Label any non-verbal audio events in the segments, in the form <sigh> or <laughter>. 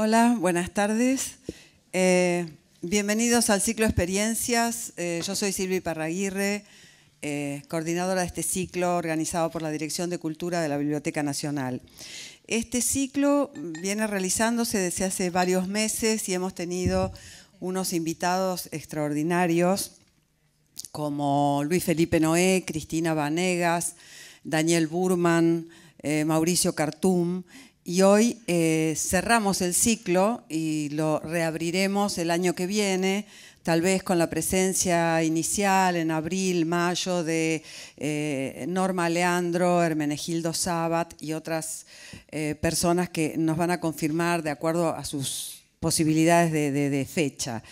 Hola, buenas tardes. Eh, bienvenidos al ciclo Experiencias. Eh, yo soy Silvi Parraguirre, eh, coordinadora de este ciclo organizado por la Dirección de Cultura de la Biblioteca Nacional. Este ciclo viene realizándose desde hace varios meses y hemos tenido unos invitados extraordinarios como Luis Felipe Noé, Cristina Vanegas, Daniel Burman, Mauricio Cartum y hoy eh, cerramos el ciclo y lo reabriremos el año que viene, tal vez con la presencia inicial en abril, mayo de eh, Norma Leandro, Hermenegildo Sabat y otras eh, personas que nos van a confirmar de acuerdo a sus posibilidades de, de fecha.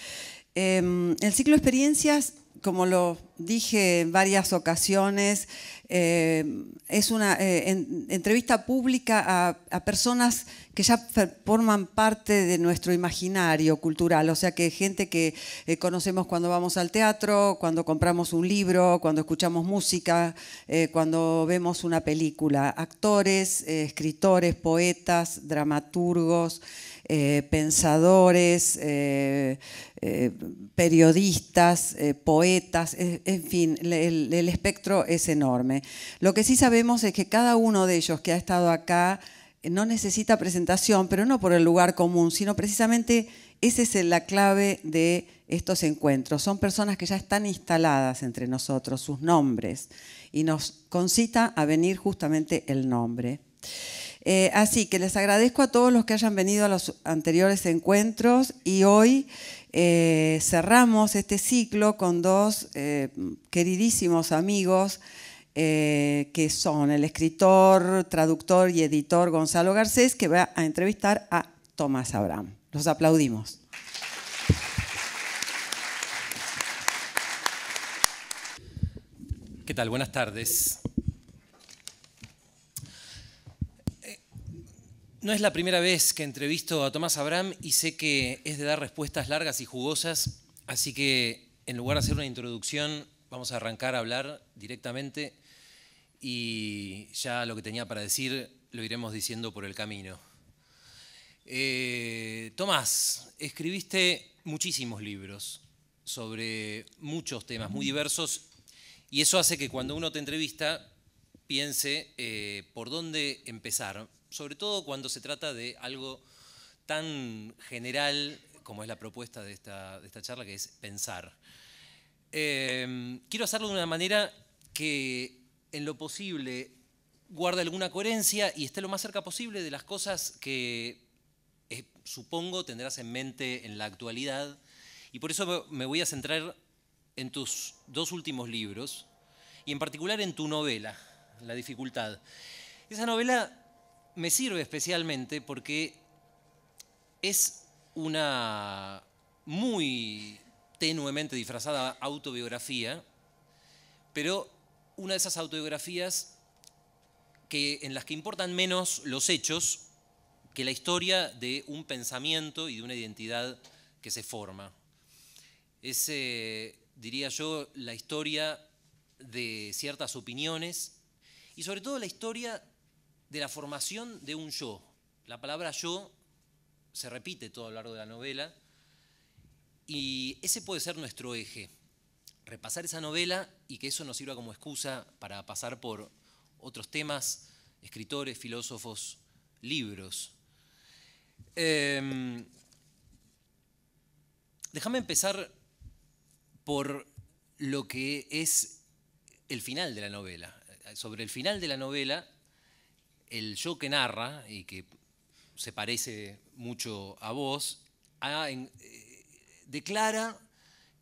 Em, el ciclo de experiencias como lo dije en varias ocasiones, eh, es una eh, entrevista pública a, personas que ya forman parte de nuestro imaginario cultural, o sea que gente que eh, conocemos cuando vamos al teatro, cuando compramos un libro, cuando escuchamos música, cuando vemos una película, actores, escritores, poetas, dramaturgos. Eh, pensadores, eh, eh, periodistas, poetas, en fin, el, el espectro es enorme. Lo que sí sabemos es que cada uno de ellos que ha estado acá no necesita presentación, pero no por el lugar común, sino precisamente esa es la clave de estos encuentros. Son personas que ya están instaladas entre nosotros, sus nombres, y nos concita a venir justamente el nombre. Eh, así que les agradezco a todos los que hayan venido a los anteriores encuentros y hoy eh, cerramos este ciclo con dos eh, queridísimos amigos que son el escritor, traductor y editor Gonzalo Garcés, que va a entrevistar a Tomás Abraham. Los aplaudimos. ¿Qué tal? Buenas tardes. No es la primera vez que entrevisto a Tomás Abraham y sé que es de dar respuestas largas y jugosas, así que en lugar de hacer una introducción, vamos a arrancar a hablar directamente y ya lo que tenía para decir lo iremos diciendo por el camino. Eh, Tomás, escribiste muchísimos libros sobre muchos temas muy diversos y eso hace que cuando uno te entrevista piense eh, por dónde empezar sobre todo cuando se trata de algo tan general como es la propuesta de esta, de esta charla, que es pensar. Em, quiero hacerlo de una manera que en lo posible guarde alguna coherencia y esté lo más cerca posible de las cosas que eh, supongo tendrás en mente en la actualidad. Y por eso me voy a centrar en tus dos últimos libros y en particular en tu novela, La dificultad. Esa novela me sirve especialmente porque es una muy tenuemente disfrazada autobiografía, pero una de esas autobiografías que, en las que importan menos los hechos que la historia de un pensamiento y de una identidad que se forma. Es, eh, diría yo, la historia de ciertas opiniones y sobre todo la historia de la formación de un yo. La palabra yo se repite todo a lo largo de la novela y ese puede ser nuestro eje. Repasar esa novela y que eso nos sirva como excusa para pasar por otros temas, escritores, filósofos, libros. Em, déjame empezar por lo que es el final de la novela. Sobre el final de la novela el yo que narra, y que se parece mucho a vos, eh, declara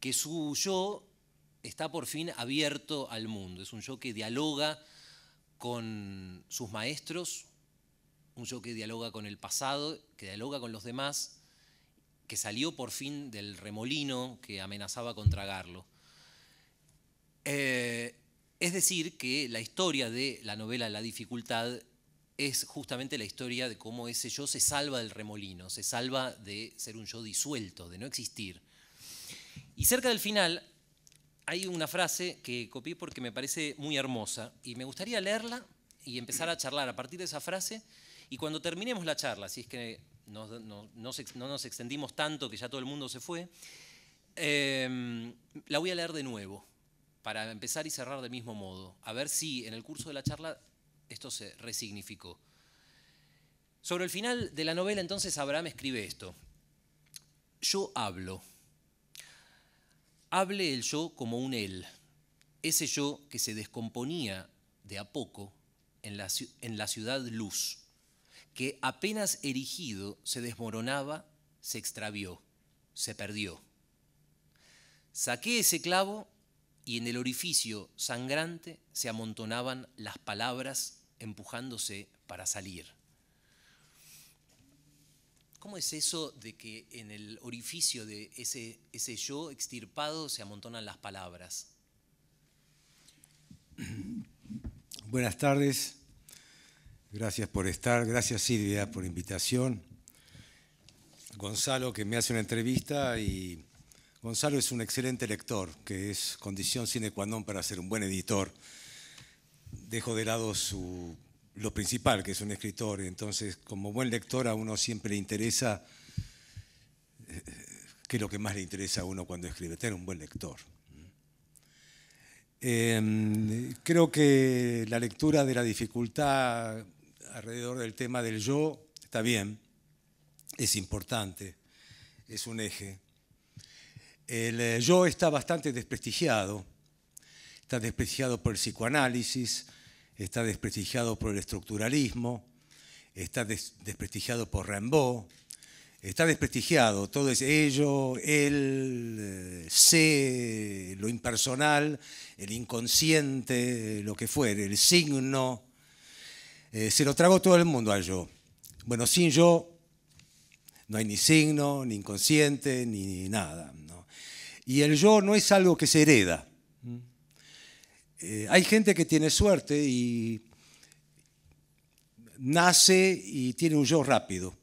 que su yo está por fin abierto al mundo. Es un yo que dialoga con sus maestros, un yo que dialoga con el pasado, que dialoga con los demás, que salió por fin del remolino que amenazaba con tragarlo. Eh, es decir, que la historia de la novela La dificultad es justamente la historia de cómo ese yo se salva del remolino, se salva de ser un yo disuelto, de no existir. Y cerca del final hay una frase que copié porque me parece muy hermosa y me gustaría leerla y empezar a charlar a partir de esa frase y cuando terminemos la charla, si es que no, nos extendimos tanto que ya todo el mundo se fue, em, la voy a leer de nuevo para empezar y cerrar del mismo modo, a ver si en el curso de la charla esto se resignificó. Sobre el final de la novela entonces Abraham escribe esto. Yo hablo. Hable el yo como un él, ese yo que se descomponía de a poco en la, en la ciudad luz, que apenas erigido se desmoronaba, se extravió, se perdió. Saqué ese clavo y en el orificio sangrante se amontonaban las palabras empujándose para salir. ¿Cómo es eso de que en el orificio de ese, ese yo extirpado se amontonan las palabras? <clears throat> Buenas tardes, gracias por estar, gracias Silvia por invitación. Gonzalo que me hace una entrevista y Gonzalo es un excelente lector, que es condición sine qua non para ser un buen editor dejo de lado su, lo principal, que es un escritor. Entonces, como buen lector, a uno siempre le interesa, eh, ¿qué es lo que más le interesa a uno cuando escribe? Tener un buen lector. Em, creo que la lectura de la dificultad alrededor del tema del yo está bien, es importante, es un eje. El eh, yo está bastante desprestigiado está despreciado por el psicoanálisis, está desprestigiado por el estructuralismo, está desprestigiado por Rimbaud, está desprestigiado, todo es ello, él, eh, sé, lo impersonal, el inconsciente, lo que fuera, el signo. Eh, se lo trago todo el mundo al yo. Bueno, sin yo no hay ni signo, ni inconsciente, ni, nada. Y el yo no es algo que se hereda. Eh, hay gente que tiene suerte y nace y tiene un yo rápido.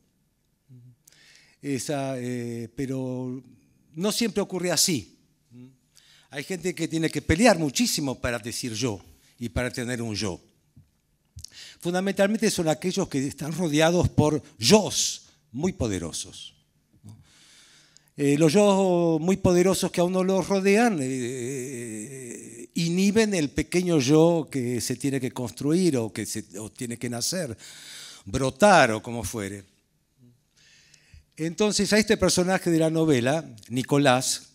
Eh, pero no siempre ocurre así. Hay gente que tiene que pelear muchísimo para decir yo y para tener un yo. Fundamentalmente son aquellos que están rodeados por yos muy poderosos. Eh, los yo muy poderosos que a uno los rodean eh, eh, inhiben el pequeño yo que se tiene que construir o que se, tiene que nacer, brotar o como fuere. Entonces a este personaje de la novela, Nicolás,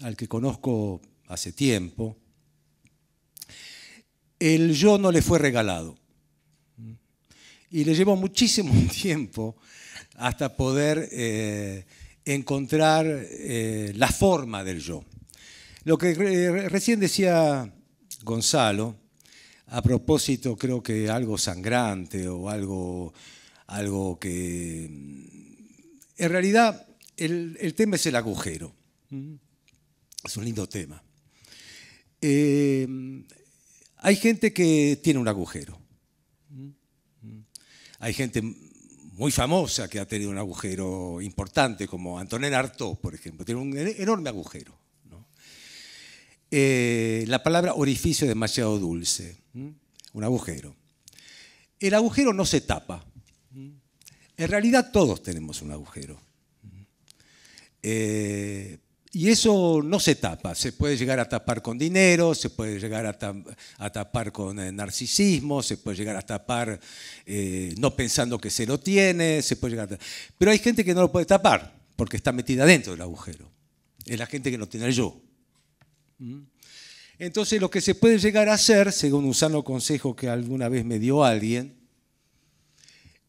al que conozco hace tiempo, el yo no le fue regalado. Y le llevó muchísimo <laughs> tiempo hasta poder encontrar eh, la forma del yo. Lo que recién decía Gonzalo, a propósito creo que algo sangrante o algo, algo que... En realidad el, tema es el agujero. Mm. Es un lindo tema. Eh, hay gente que tiene un agujero. Mm. Mm. Hay gente muy famosa que ha tenido un agujero importante, como Antonin Artaud, por ejemplo, tiene un enorme agujero. Eh, la palabra orificio es demasiado dulce, un agujero. El agujero no se tapa. En realidad todos tenemos un agujero. Y eso no se tapa, se puede llegar a tapar con dinero, se puede llegar a, tapar con eh, narcisismo, se puede llegar a tapar eh, no pensando que se lo tiene, se puede llegar Pero hay gente que no lo puede tapar porque está metida dentro del agujero. Es la gente que no tiene el yo. ¿Mm? Entonces lo que se puede llegar a hacer, según un sano consejo que alguna vez me dio alguien,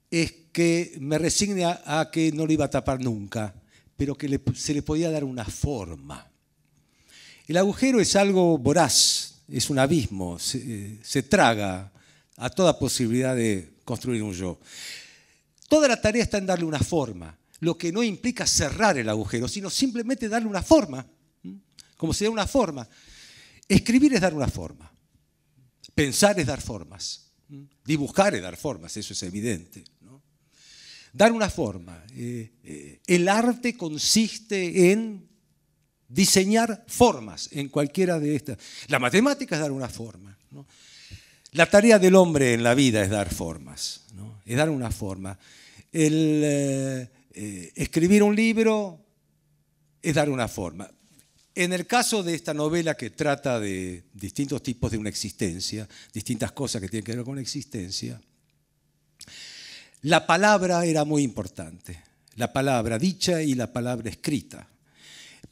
es que me resigne a que no lo iba a tapar nunca pero que se le podía dar una forma. El agujero es algo voraz, es un abismo, eh, se, traga a toda posibilidad de construir un yo. Toda la tarea está en darle una forma, lo que no implica cerrar el agujero, sino simplemente darle una forma, como si da una forma. Escribir es dar una forma, pensar es dar formas, dibujar es dar formas, eso es evidente dar una forma. Eh, eh, el arte consiste en diseñar formas en cualquiera de estas. La matemática es dar una forma. La tarea del hombre en la vida es dar formas, es dar una forma. Eh, escribir un libro es dar una forma. En el caso de esta novela que trata de distintos tipos de una existencia, distintas cosas que tienen que ver con la existencia, la palabra era muy importante, la palabra dicha y la palabra escrita,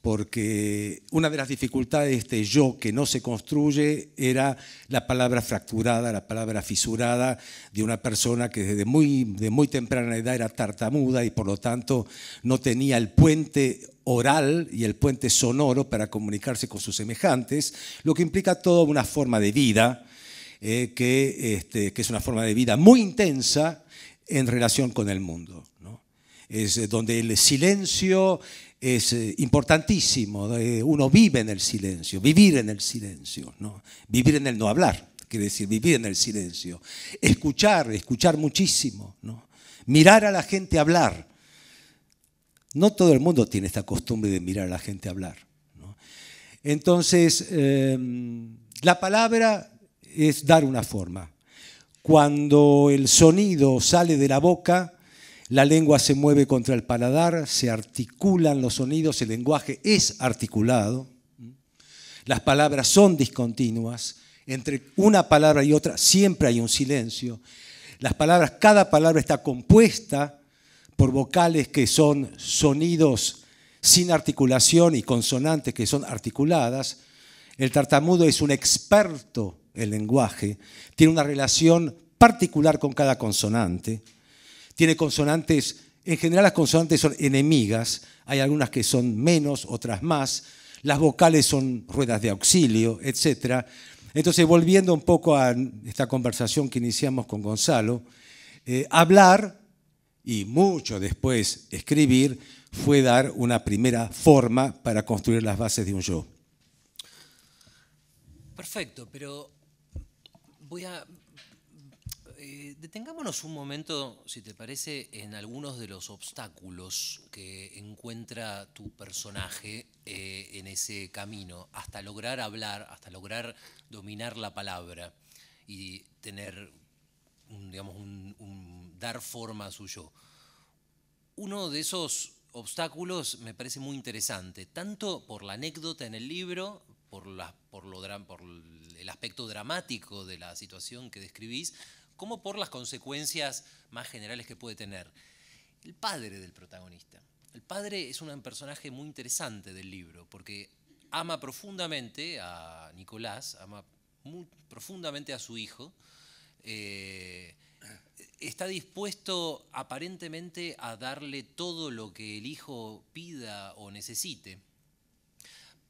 porque una de las dificultades de este yo que no se construye era la palabra fracturada, la palabra fisurada de una persona que desde muy, de muy temprana edad era tartamuda y por lo tanto no tenía el puente oral y el puente sonoro para comunicarse con sus semejantes, lo que implica toda una forma de vida, eh, que, este, que es una forma de vida muy intensa en relación con el mundo. Es eh, donde el silencio es eh, importantísimo, eh, uno vive en el silencio, vivir en el silencio, vivir en el no hablar, quiere decir vivir en el silencio, escuchar, escuchar muchísimo, mirar a la gente hablar. No todo el mundo tiene esta costumbre de mirar a la gente hablar. Entonces, em, la palabra es dar una forma, cuando el sonido sale de la boca, la lengua se mueve contra el paladar, se articulan los sonidos, el lenguaje es articulado, las palabras son discontinuas, entre una palabra y otra siempre hay un silencio. Las palabras, cada palabra está compuesta por vocales que son sonidos sin articulación y consonantes que son articuladas. El tartamudo es un experto el lenguaje, tiene una relación particular con cada consonante. Tiene consonantes, en general las consonantes son enemigas, hay algunas que son menos, otras más. Las vocales son ruedas de auxilio, etc. Entonces, volviendo un poco a esta conversación que iniciamos con Gonzalo, eh, hablar y mucho después escribir fue dar una primera forma para construir las bases de un yo. Perfecto, pero voy a... Eh, detengámonos un momento, si te parece, en algunos de los obstáculos que encuentra tu personaje eh, en ese camino, hasta lograr hablar, hasta lograr dominar la palabra y tener, digamos, dar forma a su yo. Uno de esos obstáculos me parece muy interesante, tanto por la anécdota en el libro, por, las, por, lo, por el aspecto dramático de la situación que describís, como por las consecuencias más generales que puede tener. El padre del protagonista. El padre es un personaje muy interesante del libro, porque ama profundamente a Nicolás, ama muy profundamente a su hijo, eh, está dispuesto aparentemente a darle todo lo que el hijo pida o necesite.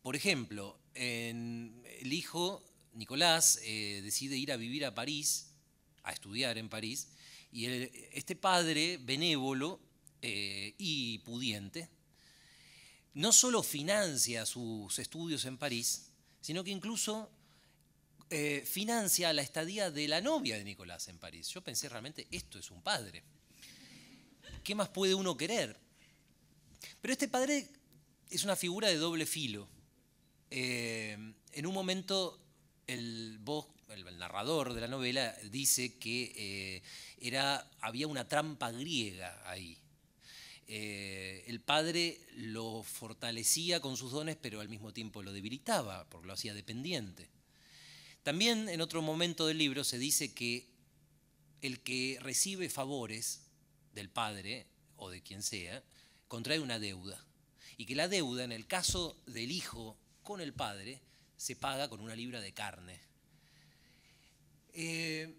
Por ejemplo, el hijo Nicolás eh, decide ir a vivir a París, a estudiar en París, y este padre benévolo eh, y pudiente no solo financia sus estudios en París, sino que incluso eh, financia la estadía de la novia de Nicolás en París. Yo pensé realmente, esto es un padre. ¿Qué más puede uno querer? Pero este padre es una figura de doble filo. en un momento el, narrador de la novela dice que eh, era, había una trampa griega ahí. Eh, el padre lo fortalecía con sus dones, pero al mismo tiempo lo debilitaba, porque lo hacía dependiente. También en otro momento del libro se dice que el que recibe favores del padre o de quien sea, contrae una deuda. Y que la deuda, en el caso del hijo con el padre, se paga con una libra de carne. Eh,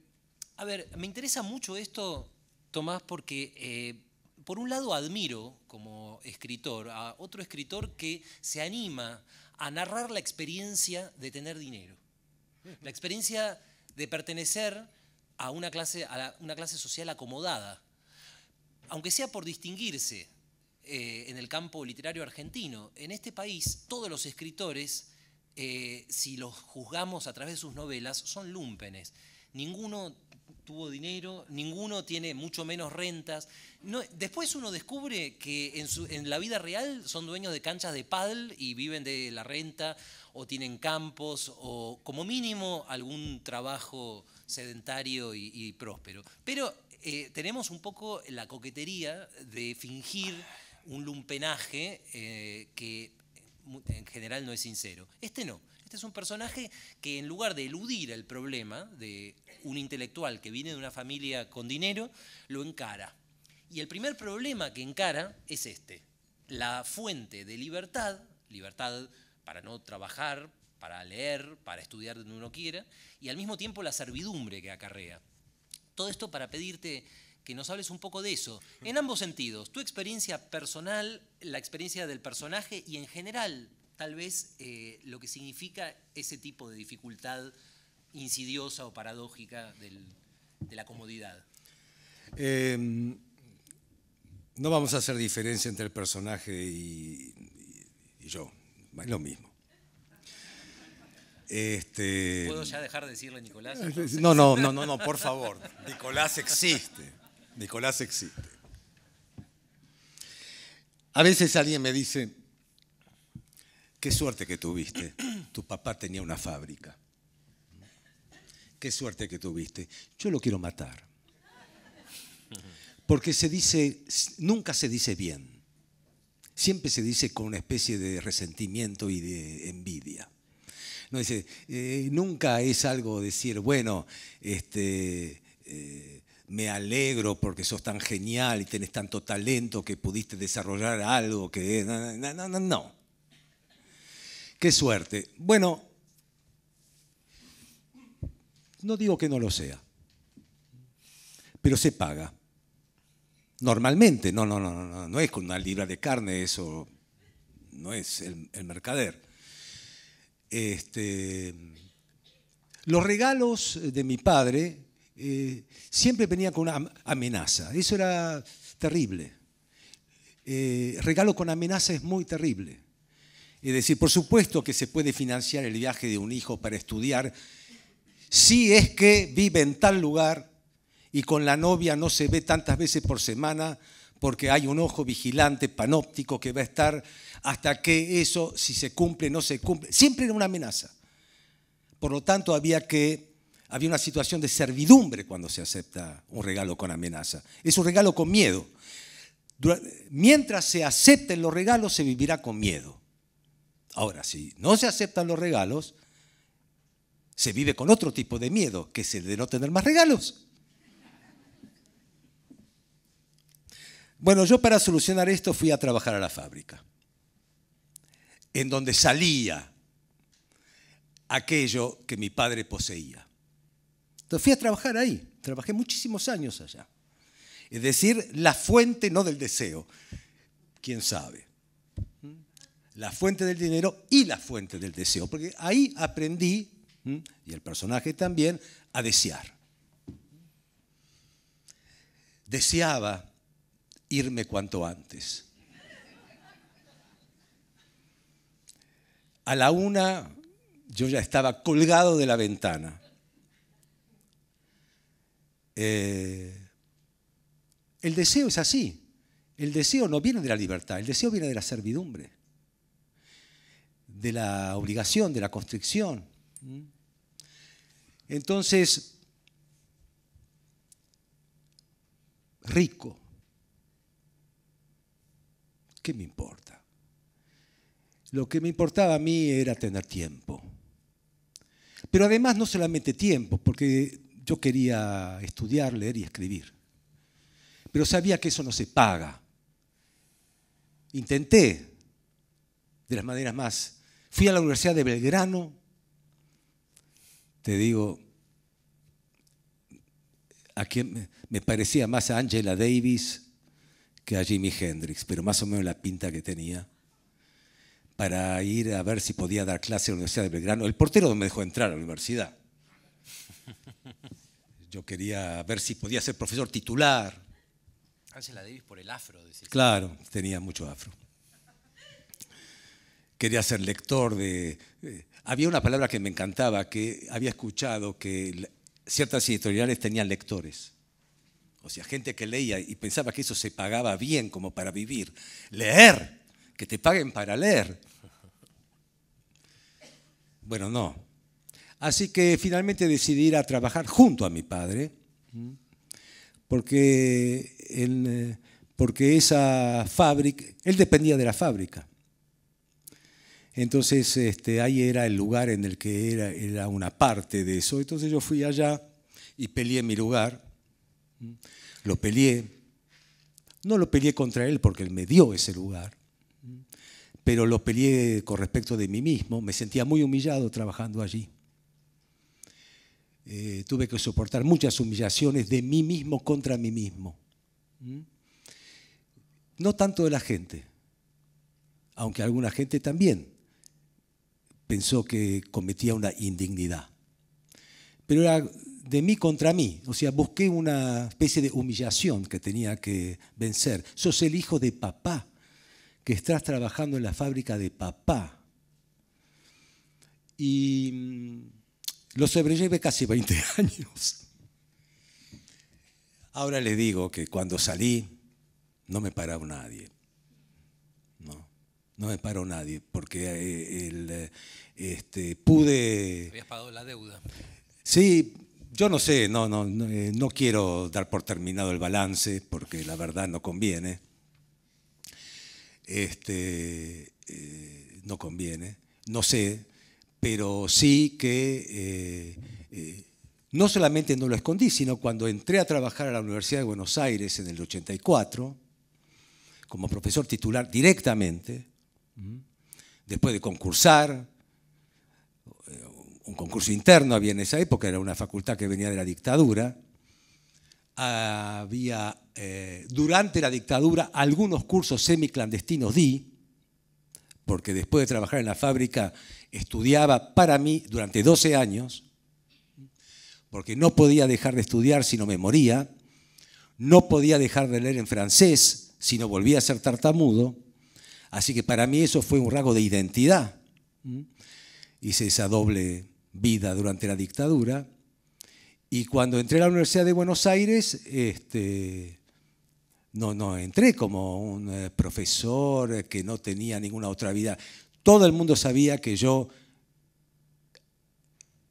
a ver, me interesa mucho esto, Tomás, porque eh, por un lado admiro como escritor a otro escritor que se anima a narrar la experiencia de tener dinero, la experiencia de pertenecer a una clase, a una clase social acomodada, aunque sea por distinguirse eh, en el campo literario argentino, en este país todos los escritores eh, si los juzgamos a través de sus novelas, son lumpenes. Ninguno tuvo dinero, ninguno tiene mucho menos rentas. después uno descubre que en, la vida real son dueños de canchas de paddle y viven de la renta o tienen campos o como mínimo algún trabajo sedentario y, próspero. Pero eh, tenemos un poco la coquetería de fingir un lumpenaje eh, que en general no es sincero. Este no. Este es un personaje que en lugar de eludir el problema de un intelectual que viene de una familia con dinero, lo encara. Y el primer problema que encara es este. La fuente de libertad, libertad para no trabajar, para leer, para estudiar donde uno quiera, y al mismo tiempo la servidumbre que acarrea. Todo esto para pedirte que nos hables un poco de eso, en ambos sentidos, tu experiencia personal, la experiencia del personaje y en general, tal vez, lo que significa ese tipo de dificultad insidiosa o paradójica de la comodidad. no vamos a hacer diferencia entre el personaje y, yo, es lo mismo. Este... ¿Puedo ya dejar de decirle Nicolás? No, no, no, no, no, por favor. Nicolás existe. Nicolás existe. A veces alguien me dice, qué suerte que tuviste, tu papá tenía una fábrica. Qué suerte que tuviste. Yo lo quiero matar. Porque se dice, nunca se dice bien. Siempre se dice con una especie de resentimiento y de envidia. No dice, eh, nunca es algo decir, bueno, este, eh, me alegro porque sos tan genial y tenés tanto talento que pudiste desarrollar algo que... No, no, no, no. Qué suerte. Bueno, no digo que no lo sea, pero se paga. Normalmente, no, no, no, no, no es con una libra de carne eso, no es el, mercader. Este, los regalos de mi padre eh, siempre venía con una amenaza. Eso era terrible. Eh, regalo con amenaza es muy terrible. Es decir, por supuesto que se puede financiar el viaje de un hijo para estudiar si es que vive en tal lugar y con la novia no se ve tantas veces por semana porque hay un ojo vigilante, panóptico, que va a estar hasta que eso, si se cumple, no se cumple. Siempre era una amenaza. Por lo tanto, había que había una situación de servidumbre cuando se acepta un regalo con amenaza. Es un regalo con miedo. Mientras se acepten los regalos, se vivirá con miedo. Ahora, si no se aceptan los regalos, se vive con otro tipo de miedo, que es el de no tener más regalos. Bueno, yo para solucionar esto fui a trabajar a la fábrica, en donde salía aquello que mi padre poseía fui a trabajar ahí, trabajé muchísimos años allá. Es decir, la fuente no del deseo, quién sabe. ¿Mm? La fuente del dinero y la fuente del deseo, porque ahí aprendí, y el personaje también, a desear. Deseaba irme cuanto antes. A la una yo ya estaba colgado de la ventana. Eh, el deseo es así. El deseo no viene de la libertad, el deseo viene de la servidumbre, de la obligación, de la constricción. Entonces, rico, ¿qué me importa? Lo que me importaba a mí era tener tiempo. Pero además no solamente tiempo, porque yo quería estudiar, leer y escribir. Pero sabía que eso no se paga. Intenté de las maneras más. Fui a la Universidad de Belgrano, te digo, a quien me parecía más a Angela Davis que a Jimi Hendrix, pero más o menos la pinta que tenía, para ir a ver si podía dar clase a la Universidad de Belgrano. El portero me dejó entrar a la universidad yo quería ver si podía ser profesor titular. Angela Davis por el afro, decir. Claro, tenía mucho afro. Quería ser lector de... había una palabra que me encantaba, que había escuchado que ciertas editoriales tenían lectores. O sea, gente que leía y pensaba que eso se pagaba bien como para vivir. Leer, que te paguen para leer. Bueno, no. Así que finalmente decidí ir a trabajar junto a mi padre, porque, él, eh, porque esa fábrica, él dependía de la fábrica. Entonces este, ahí era el lugar en el que era, era una parte de eso. Entonces yo fui allá y peleé mi lugar. Lo peleé. No lo peleé contra él porque él me dio ese lugar, pero lo peleé con respecto de mí mismo. Me sentía muy humillado trabajando allí. Eh, tuve que soportar muchas humillaciones de mí mismo contra mí mismo. ¿Mm? No tanto de la gente, aunque alguna gente también pensó que cometía una indignidad. Pero era de mí contra mí, o sea, busqué una especie de humillación que tenía que vencer. Sos el hijo de papá, que estás trabajando en la fábrica de papá. Y mm, lo sobrelleve casi 20 <laughs> años. Ahora le digo que cuando salí no me paró nadie. No, no me paró nadie porque eh, eh, este, pude... Habías pagado la deuda. Sí, yo no sé, no, no, no, eh, quiero dar por terminado el balance porque la verdad no conviene. Este, no conviene. No sé, pero sí que eh, eh, no solamente no lo escondí, sino cuando entré a trabajar a la Universidad de Buenos Aires en el 84, como profesor titular directamente, después de concursar, eh, un concurso interno había en esa época, era una facultad que venía de la dictadura, había, durante la dictadura, algunos cursos semiclandestinos di, porque después de trabajar en la fábrica estudiaba para mí durante 12 años, porque no podía dejar de estudiar si no me moría, no podía dejar de leer en francés si no volvía a ser tartamudo, así que para mí eso fue un rasgo de identidad. Mm. Hice esa doble vida durante la dictadura y cuando entré a la Universidad de Buenos Aires, este, no, no, entré como un eh, profesor que no tenía ninguna otra vida. Todo el mundo sabía que yo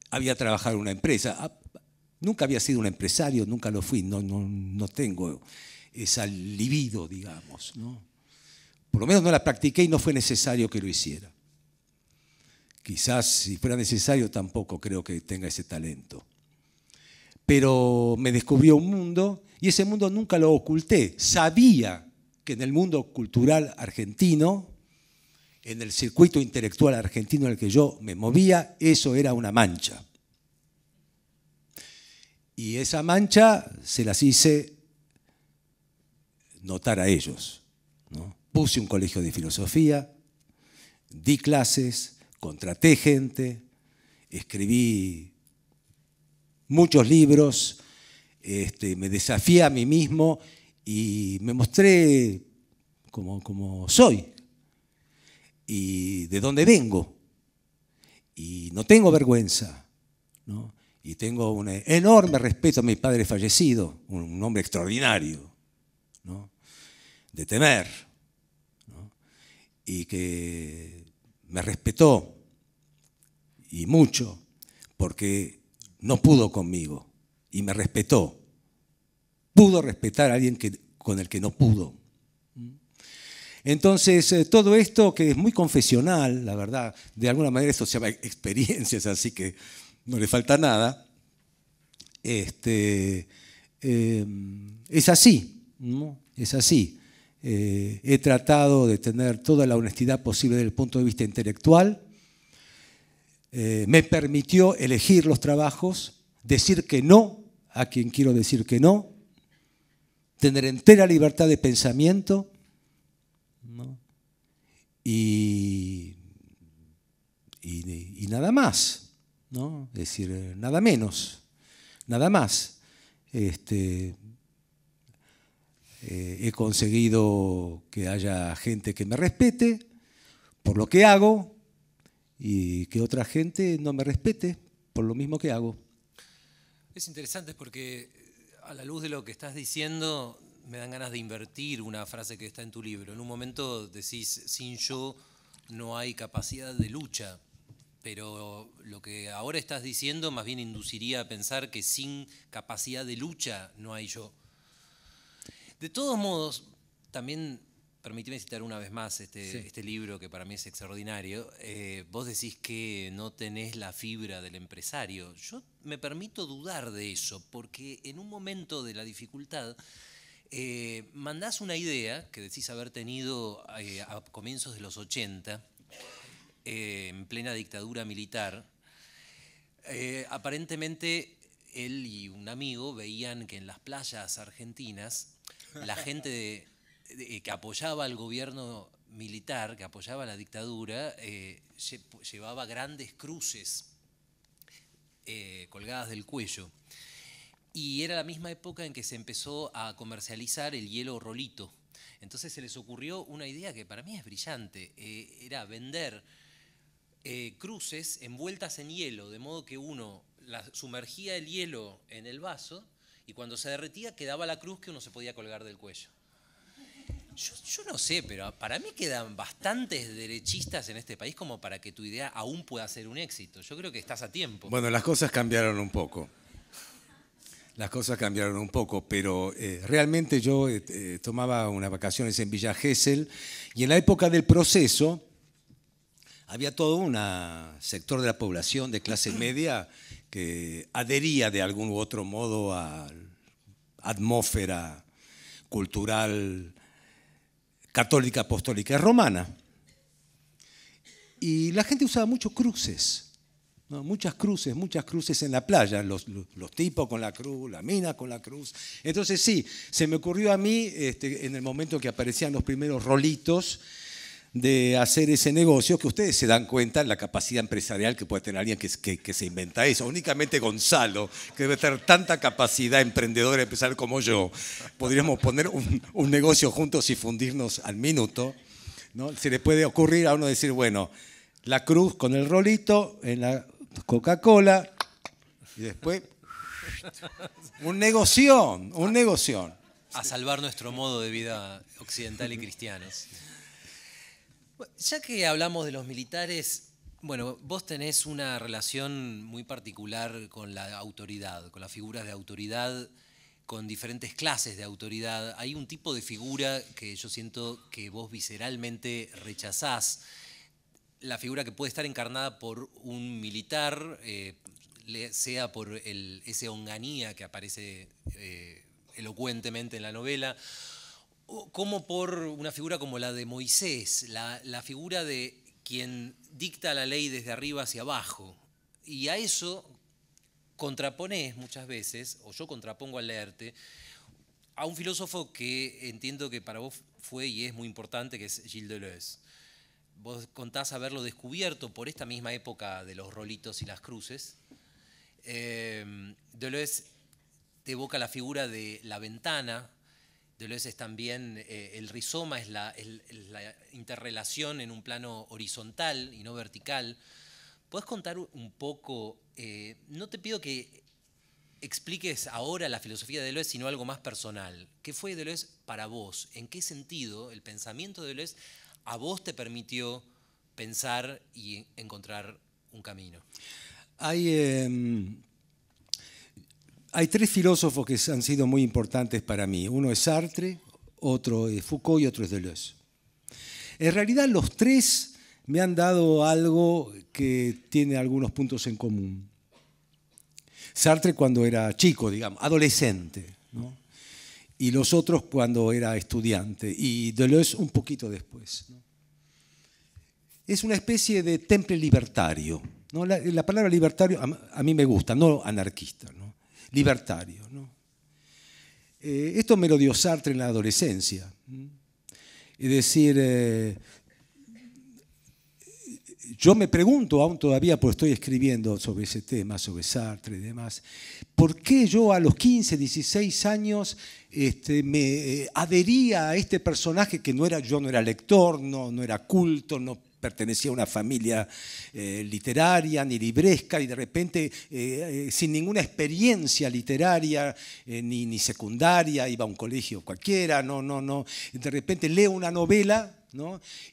había trabajado en una empresa. Ah, nunca había sido un empresario, nunca lo fui, no, no, tengo esa libido, digamos. ¿no? Por lo menos no la practiqué y no fue necesario que lo hiciera. Quizás si fuera necesario tampoco creo que tenga ese talento. Pero me descubrió un mundo y ese mundo nunca lo oculté. Sabía que en el mundo cultural argentino en el circuito intelectual argentino en el que yo me movía, eso era una mancha. Y esa mancha se las hice notar a ellos. Puse un colegio de filosofía, di clases, contraté gente, escribí muchos libros, este, me desafié a mí mismo y me mostré como soy, y de dónde vengo. Y no tengo vergüenza. Y tengo un enorme respeto a mi padre fallecido, un hombre extraordinario, de temer, y que me respetó y mucho porque no pudo conmigo y me respetó. Pudo respetar a alguien que, con el que no pudo. Entonces, eh, todo esto que es muy confesional, la verdad, de alguna manera eso se llama <laughs> experiencias, así que no le falta nada, este, em, es así, es así. Eh, he tratado de tener toda la honestidad posible desde el punto de vista intelectual. Eh, me permitió elegir los trabajos, decir que no a quien quiero decir que no, tener entera libertad de pensamiento y, nada más, ¿no? Es decir, nada menos, nada más. Este, eh, he conseguido que haya gente que me respete por lo que hago y que otra gente no me respete por lo mismo que hago. Es interesante porque a la luz de lo que estás diciendo, me dan ganas de invertir una frase que está en tu libro. En un momento decís, sin yo no hay capacidad de lucha, pero lo que ahora estás diciendo más bien induciría a pensar que sin capacidad de lucha no hay yo. De todos modos, también permíteme citar una vez más este, este, libro que para mí es extraordinario. Eh, vos decís que no tenés la fibra del empresario. Yo me permito dudar de eso, porque en un momento de la dificultad eh, mandás una idea que decís haber tenido eh, a comienzos de los 80, eh, en plena dictadura militar. aparentemente él y un amigo veían que en las playas argentinas la gente que apoyaba al gobierno militar, que apoyaba la dictadura, llevaba grandes cruces colgadas del cuello y era la misma época en que se empezó a comercializar el hielo rolito. Entonces se les ocurrió una idea que para mí es brillante, eh, era vender eh, cruces envueltas en hielo, de modo que uno sumergía el hielo en el vaso y cuando se derretía quedaba la cruz que uno se podía colgar del cuello. Yo, yo, no sé, pero para mí quedan bastantes derechistas en este país como para que tu idea aún pueda ser un éxito. Yo creo que estás a tiempo. Bueno, las cosas cambiaron un poco las cosas cambiaron un poco, pero eh, realmente yo eh, eh, tomaba unas vacaciones en Villa Gesell y en la época del proceso había todo un sector de la población de clase <clears throat> media que adhería de algún u otro modo a atmósfera cultural católica, apostólica, romana. Y la gente usaba mucho cruces muchas cruces, muchas cruces en la playa, los, tipos con la cruz, la mina con la cruz. Entonces sí, se me ocurrió a mí, este, en el momento que aparecían los primeros rolitos, de hacer ese negocio, que ustedes se dan cuenta la capacidad empresarial que puede tener alguien que, se inventa eso. Únicamente Gonzalo, que debe tener tanta capacidad emprendedora empresarial como yo, podríamos poner un, negocio juntos y fundirnos al minuto. ¿no? Se le puede ocurrir a uno decir, bueno, la cruz con el rolito en la Coca-Cola y después un negoción, un negoción. A salvar nuestro modo de vida occidental y cristiano. Ya que hablamos de los militares, bueno, vos tenés una relación muy particular con la autoridad, con las figuras de autoridad, con diferentes clases de autoridad. Hay un tipo de figura que yo siento que vos visceralmente rechazás la figura que puede estar encarnada por un militar, eh, sea por ese honganía que aparece eh, elocuentemente en la novela, como por una figura como la de Moisés, la, la, figura de quien dicta la ley desde arriba hacia abajo. Y a eso contrapones muchas veces, o yo contrapongo al leerte, a un filósofo que entiendo que para vos fue y es muy importante, que es Gilles Deleuze vos contás haberlo descubierto por esta misma época de los rolitos y las cruces. Eh, te evoca la figura de la ventana. Deleuze es también eh, el rizoma, es la, interrelación en un plano horizontal y no vertical. ¿Puedes contar un poco? Eh, no te pido que expliques ahora la filosofía de Deleuze, sino algo más personal. ¿Qué fue Deleuze para vos? ¿En qué sentido el pensamiento de Deleuze a vos te permitió pensar y encontrar un camino? Em, hay, tres filósofos que han sido muy importantes para mí. Uno es Sartre, otro es Foucault y otro es Deleuze. En realidad los tres me han dado algo que tiene algunos puntos en común. Sartre cuando era chico, digamos, adolescente. ¿no? y los otros cuando era estudiante, y Deleuze un poquito después. Es una especie de temple libertario. ¿no? La, palabra libertario a, mí me gusta, no anarquista, ¿no? libertario. Eh, esto me lo dio Sartre en la adolescencia. Es decir, eh, yo me pregunto aún todavía, porque estoy escribiendo sobre ese tema, sobre Sartre y demás, ¿por qué yo a los 15, 16 años este, me eh, adhería a este personaje que no era, yo no era lector, no, no era culto, no pertenecía a una familia eh, literaria ni libresca y de repente eh, sin ninguna experiencia literaria ni, ni secundaria, iba a un colegio cualquiera, no, no, no, de repente leo una novela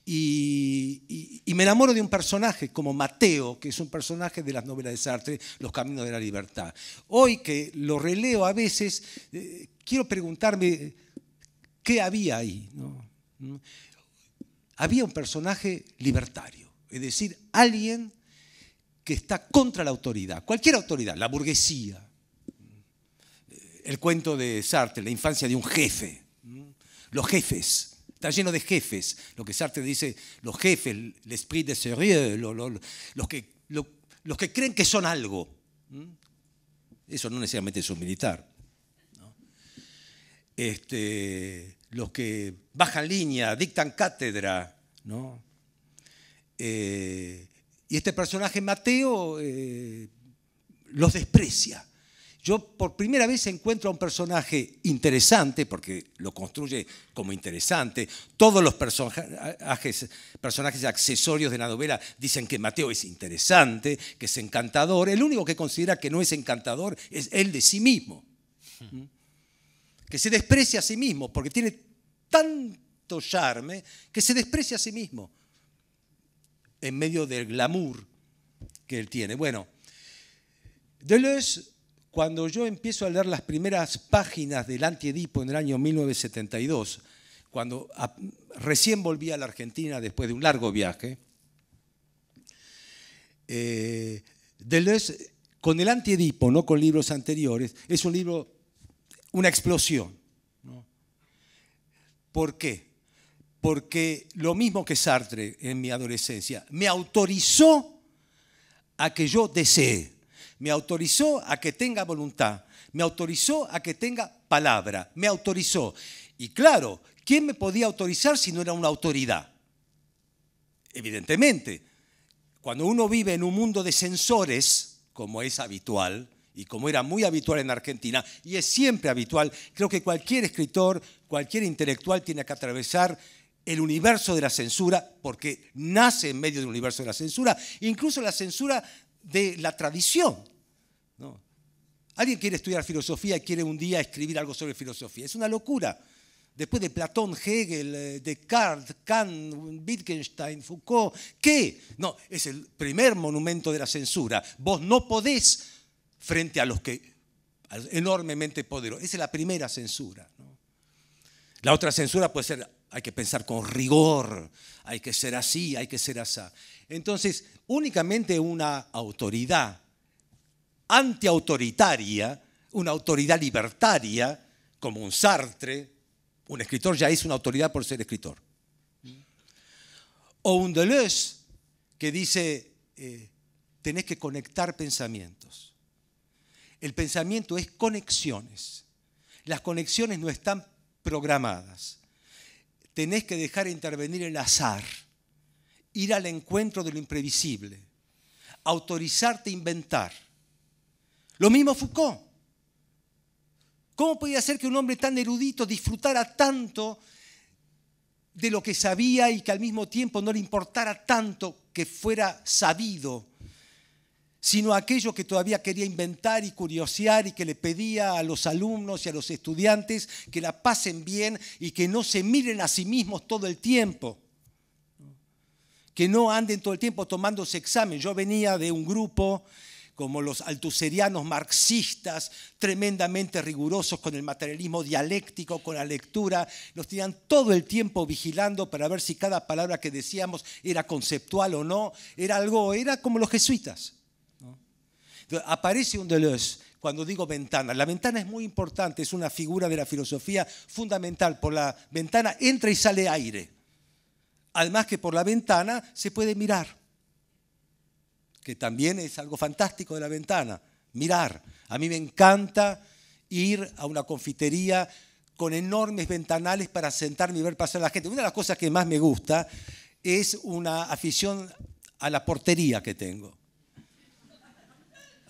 y, me enamoro de un personaje como Mateo, que es un personaje de las novelas de Sartre, Los Caminos de la Libertad. Hoy que lo releo a veces, eh, quiero preguntarme eh, qué había ahí. Había un personaje libertario, es decir, alguien que está contra la autoridad, cualquier autoridad, la burguesía. Eh, el cuento de Sartre, la infancia de un jefe, los jefes, Está lleno de jefes, lo que Sartre dice, los jefes, l'esprit de sérieux, los, que, los, que, creen que son algo. Eso no necesariamente es un militar. Este, los que bajan línea, dictan cátedra. Eh, y este personaje, Mateo, eh, los desprecia. Yo por primera vez encuentro a un personaje interesante, porque lo construye como interesante. Todos los personajes, personajes accesorios de la novela dicen que Mateo es interesante, que es encantador. El único que considera que no es encantador es él de sí mismo. Hmm. Que se desprecia a sí mismo, porque tiene tanto charme que se desprecia a sí mismo en medio del glamour que él tiene. Bueno, Deleuze cuando yo empiezo a leer las primeras páginas del Antiedipo en el año 1972, cuando recién volví a la Argentina después de un largo viaje, eh, con el Antiedipo, no con libros anteriores, es un libro, una explosión. ¿Por qué? Porque lo mismo que Sartre en mi adolescencia, me autorizó a que yo desee me autorizó a que tenga voluntad, me autorizó a que tenga palabra, me autorizó. Y claro, ¿quién me podía autorizar si no era una autoridad? Evidentemente, cuando uno vive en un mundo de censores, como es habitual, y como era muy habitual en Argentina, y es siempre habitual, creo que cualquier escritor, cualquier intelectual tiene que atravesar el universo de la censura, porque nace en medio del universo de la censura, incluso la censura de la tradición. Alguien quiere estudiar filosofía y quiere un día escribir algo sobre filosofía. Es una locura. Después de Platón, Hegel, eh, Descartes, Kant, Wittgenstein, Foucault, ¿qué? No, es el primer monumento de la censura. Vos no podés frente a los que enormemente poderosos. Esa es la primera censura. La otra censura puede ser hay que pensar con rigor, hay que ser así, hay que ser así. Entonces, únicamente una autoridad antiautoritaria, una autoridad libertaria, como un Sartre, un escritor ya es una autoridad por ser escritor. O un Deleuze que dice, eh, tenés que conectar pensamientos. El pensamiento es conexiones. Las conexiones no están programadas tenés que dejar intervenir el azar, ir al encuentro de lo imprevisible, autorizarte a inventar. Lo mismo Foucault. ¿Cómo podía ser que un hombre tan erudito disfrutara tanto de lo que sabía y que al mismo tiempo no le importara tanto que fuera sabido sino aquello que todavía quería inventar y curiosear y que le pedía a los alumnos y a los estudiantes que la pasen bien y que no se miren a sí mismos todo el tiempo, que no anden todo el tiempo tomándose examen. Yo venía de un grupo como los altuserianos marxistas, tremendamente rigurosos con el materialismo dialéctico, con la lectura, nos tenían todo el tiempo vigilando para ver si cada palabra que decíamos era conceptual o no, era algo, era como los jesuitas. Aparece un Deleuze cuando digo ventana. La ventana es muy importante, es una figura de la filosofía fundamental. Por la ventana entra y sale aire. Además que por la ventana se puede mirar, que también es algo fantástico de la ventana, mirar. A mí me encanta ir a una confitería con enormes ventanales para sentarme y ver pasar a la gente. Una de las cosas que más me gusta es una afición a la portería que tengo.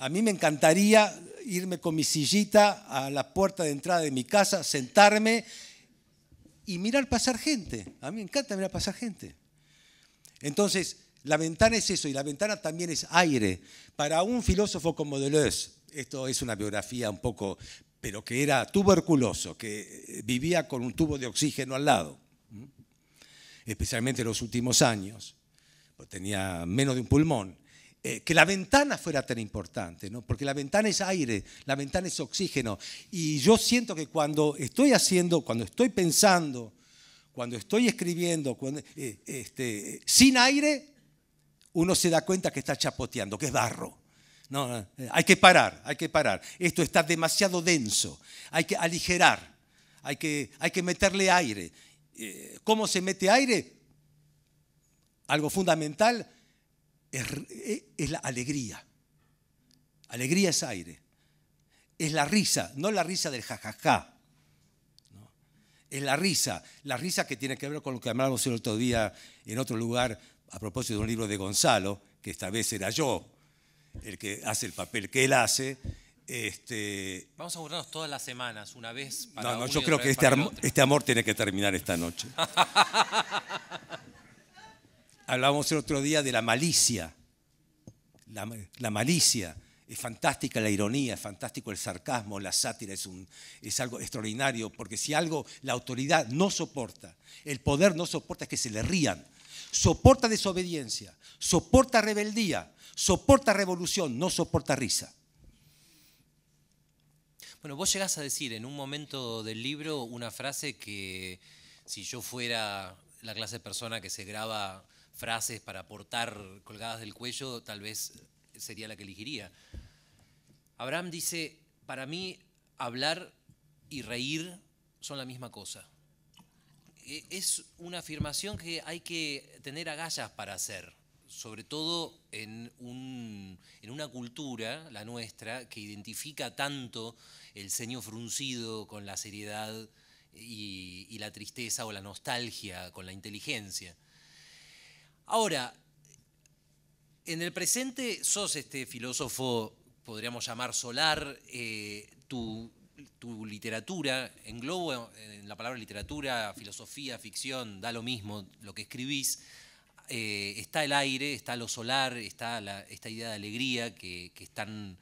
A mí me encantaría irme con mi sillita a la puerta de entrada de mi casa, sentarme y mirar pasar gente. A mí me encanta mirar pasar gente. Entonces, la ventana es eso y la ventana también es aire. Para un filósofo como Deleuze, esto es una biografía un poco, pero que era tuberculoso, que eh, vivía con un tubo de oxígeno al lado, especialmente en los últimos años, pues tenía menos de un pulmón. Eh, que la ventana fuera tan importante, ¿no? porque la ventana es aire, la ventana es oxígeno. Y yo siento que cuando estoy haciendo, cuando estoy pensando, cuando estoy escribiendo, eh, este, sin aire, uno se da cuenta que está chapoteando, que es barro. No, eh, hay que parar, hay que parar. Esto está demasiado denso, hay que aligerar, hay que, hay que meterle aire. ¿Cómo se mete aire? Algo fundamental, es, eh, es la alegría. Alegría es aire. Es la risa, no la risa del jajaja. ¿no? Es la risa, la risa que tiene que ver con lo que hablamos el otro día en otro lugar a propósito de un libro de Gonzalo, que esta vez era yo el que hace el papel que él hace. Este... Vamos a burlarnos todas las semanas, una vez para No, no, yo creo que este, este amor tiene que terminar esta noche. <laughs> Hablábamos el otro día de la malicia. La, malicia. Es fantástica la ironía, es fantástico el sarcasmo, la sátira, es, es algo extraordinario, porque si algo la autoridad no soporta, el poder no soporta es que se le rían. Soporta desobediencia, soporta rebeldía, soporta revolución, no soporta risa. Bueno, vos llegás a decir en un momento del libro una frase que si yo fuera la clase de persona que se graba frases para portar colgadas del cuello, tal vez sería la que elegiría. Abraham dice, para mí hablar y reír son la misma cosa. E, es una afirmación que hay que tener agallas para hacer, sobre todo en, una cultura, la nuestra, que identifica tanto el ceño fruncido con la seriedad y la tristeza o la nostalgia con la inteligencia. Ahora, en el presente sos este filósofo, podríamos llamar solar, eh, tu, literatura, globo en la palabra literatura, filosofía, ficción, da lo mismo lo que escribís. Eh, está el aire, está lo solar, está esta idea de alegría que, es tan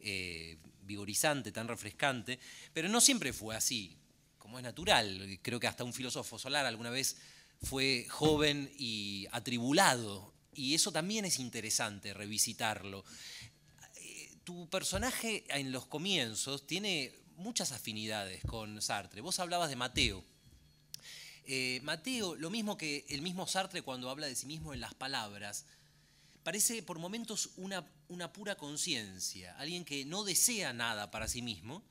eh, vigorizante, tan refrescante, pero no siempre fue así, como es natural. Creo que hasta un filósofo solar alguna vez fue joven y atribulado, y eso también es interesante revisitarlo. Eh, tu personaje en los comienzos tiene muchas afinidades con Sartre. Vos hablabas de Mateo. Eh, Mateo, lo mismo que el mismo Sartre cuando habla de sí mismo en las palabras, parece por momentos una, una pura conciencia, alguien que no desea nada para sí mismo,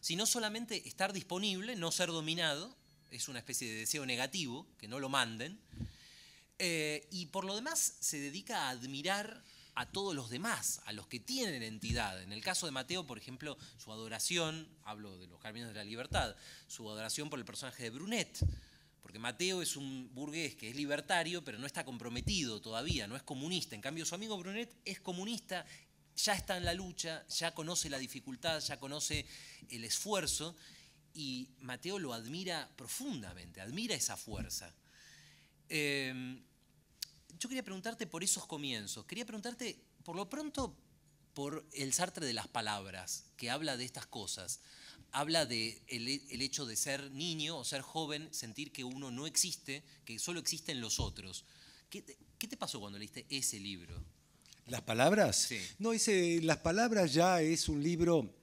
sino solamente estar disponible, no ser dominado es una especie de deseo negativo, que no lo manden, eh, y por lo demás se dedica a admirar a todos los demás, a los que tienen entidad. En el caso de Mateo, por ejemplo, su adoración, hablo de los caminos de la libertad, su adoración por el personaje de Brunet, porque Mateo es un burgués que es libertario, pero no está comprometido todavía, no es comunista. En cambio, su amigo Brunet es comunista, ya está en la lucha, ya conoce la dificultad, ya conoce el esfuerzo, y Mateo lo admira profundamente, admira esa fuerza. Em, yo quería preguntarte por esos comienzos, quería preguntarte por lo pronto por el Sartre de las Palabras, que habla de estas cosas, habla de hecho de ser niño o ser joven, sentir que uno no existe, que solo existen los otros. ¿Qué, te pasó cuando leíste ese libro? ¿Las palabras? No, dice Las palabras ya es un libro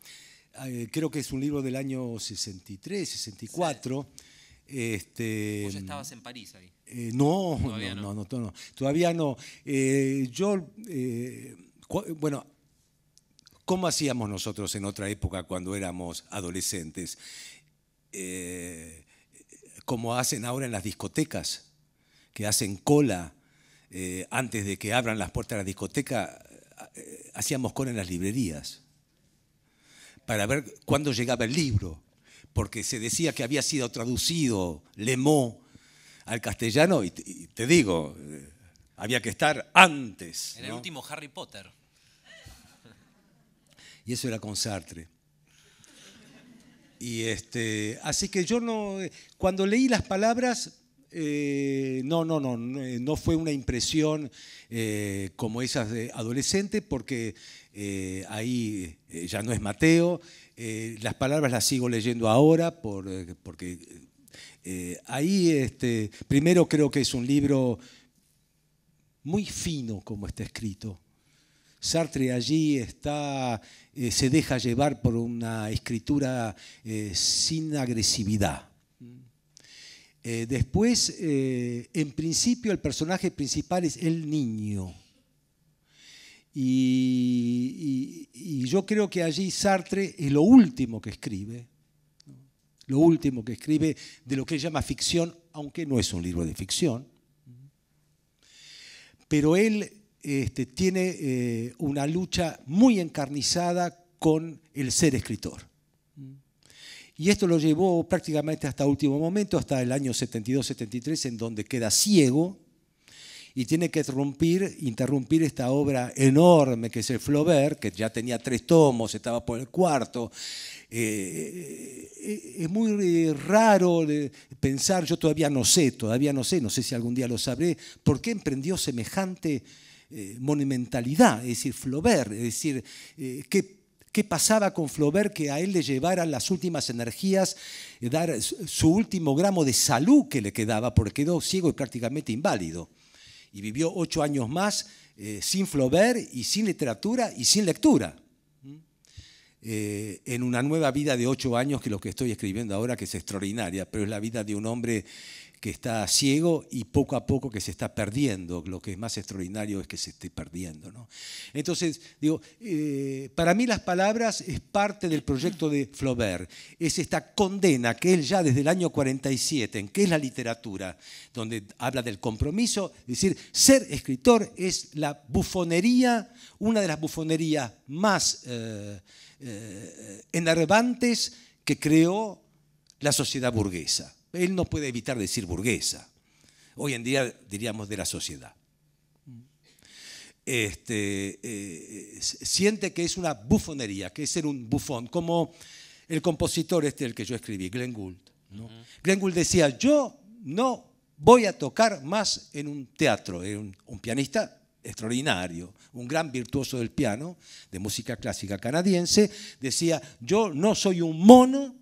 eh, creo que es un libro del año 63, 64. Este, ¿Vos ya estabas en París ahí? Eh, no, ¿Todavía no, yo, bueno, ¿cómo hacíamos nosotros en otra época cuando éramos adolescentes? Eh, como hacen ahora en las discotecas, que hacen cola antes de que abran las puertas de la discoteca, hacíamos cola en las librerías para ver cuándo llegaba el libro, porque se decía que había sido traducido Lemó al castellano, y te, digo, eh, había que estar antes. En el último Harry Potter. Y eso era con Sartre. Y este, así que yo no, eh, cuando leí las palabras, eh, no, no, no, no fue una impresión como esas de adolescente, porque eh, ahí eh, ya no es Mateo, eh, las palabras las sigo leyendo ahora porque ahí este, primero creo que es un libro muy fino como está escrito. Sartre allí está, se deja llevar por una escritura sin agresividad. Mm. después, en principio, el personaje principal es el niño. Y yo creo que allí Sartre es lo último que escribe, lo último que escribe de lo que él llama ficción, aunque no es un libro de ficción. Pero él este, tiene eh, una lucha muy encarnizada con el ser escritor. Y esto lo llevó prácticamente hasta último momento, hasta el año 72-73, en donde queda ciego y tiene que interrumpir, interrumpir esta obra enorme que es el Flaubert, que ya tenía tres tomos, estaba por el cuarto. Eh, eh, es muy raro pensar, yo todavía no sé, todavía no sé, no sé si algún día lo sabré, por qué emprendió semejante eh, monumentalidad, es decir, Flaubert, es decir, qué qué pasaba con Flaubert que a él le llevaran las últimas energías, dar su último gramo de salud que le quedaba, porque quedó ciego y prácticamente inválido y vivió ocho años más eh, sin Flaubert y sin literatura y sin lectura. Eh, en una nueva vida de ocho años, que lo que estoy escribiendo ahora, que es extraordinaria, pero es la vida de un hombre que está ciego y poco a poco que se está perdiendo. Lo que es más extraordinario es que se esté perdiendo. ¿no? Entonces, digo, eh, para mí las palabras es parte del proyecto de Flaubert. Es esta condena que él ya desde el año 47, en que es la literatura, donde habla del compromiso, es decir, ser escritor es la bufonería, una de las bufonerías más eh, eh, enervantes que creó la sociedad burguesa. Él no puede evitar decir burguesa. Hoy en día diríamos de la sociedad. Este, eh, siente que es una bufonería, que es ser un bufón, como el compositor este el que yo escribí, Glenn Gould. Glenn Gould decía, yo no voy a tocar más en un teatro, era un, pianista extraordinario, un gran virtuoso del piano, de música clásica canadiense, decía, yo no soy un mono,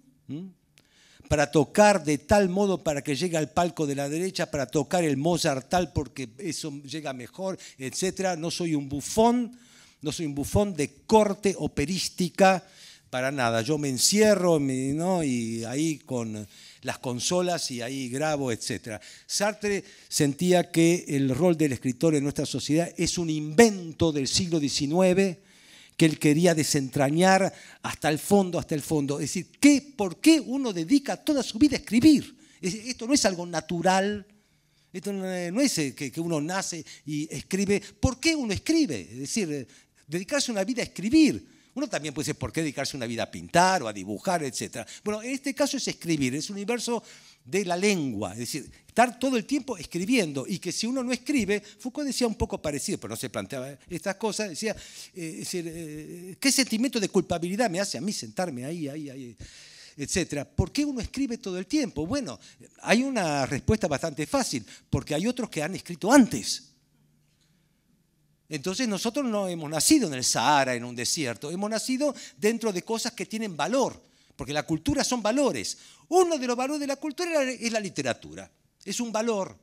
para tocar de tal modo para que llegue al palco de la derecha, para tocar el Mozart tal porque eso llega mejor, etc. No soy un bufón, no soy un bufón de corte operística para nada. Yo me encierro ¿no? y ahí con las consolas y ahí grabo, etc. Sartre sentía que el rol del escritor en nuestra sociedad es un invento del siglo XIX que él quería desentrañar hasta el fondo, hasta el fondo. Es decir, ¿qué, ¿por qué uno dedica toda su vida a escribir? esto no es algo natural, esto no eh, es eh, que, que uno nace y escribe. ¿Por qué uno escribe? Es decir, eh, dedicarse una vida a escribir. Uno también puede decir, ¿por qué dedicarse una vida a pintar o a dibujar, etcétera? Bueno, en este caso es escribir, es un universo de la lengua, es decir, estar todo el tiempo escribiendo y que si uno no escribe, Foucault decía un poco parecido, pero no se planteaba estas cosas, decía, eh, decir, eh, ¿qué sentimiento de culpabilidad me hace a mí sentarme ahí, ahí, ahí? etcétera. ¿Por qué uno escribe todo el tiempo? Bueno, hay una respuesta bastante fácil, porque hay otros que han escrito antes. Entonces nosotros no hemos nacido en el Sahara, en un desierto, hemos nacido dentro de cosas que tienen valor, porque la cultura son valores. Uno de los valores de la cultura es la literatura. Es un valor.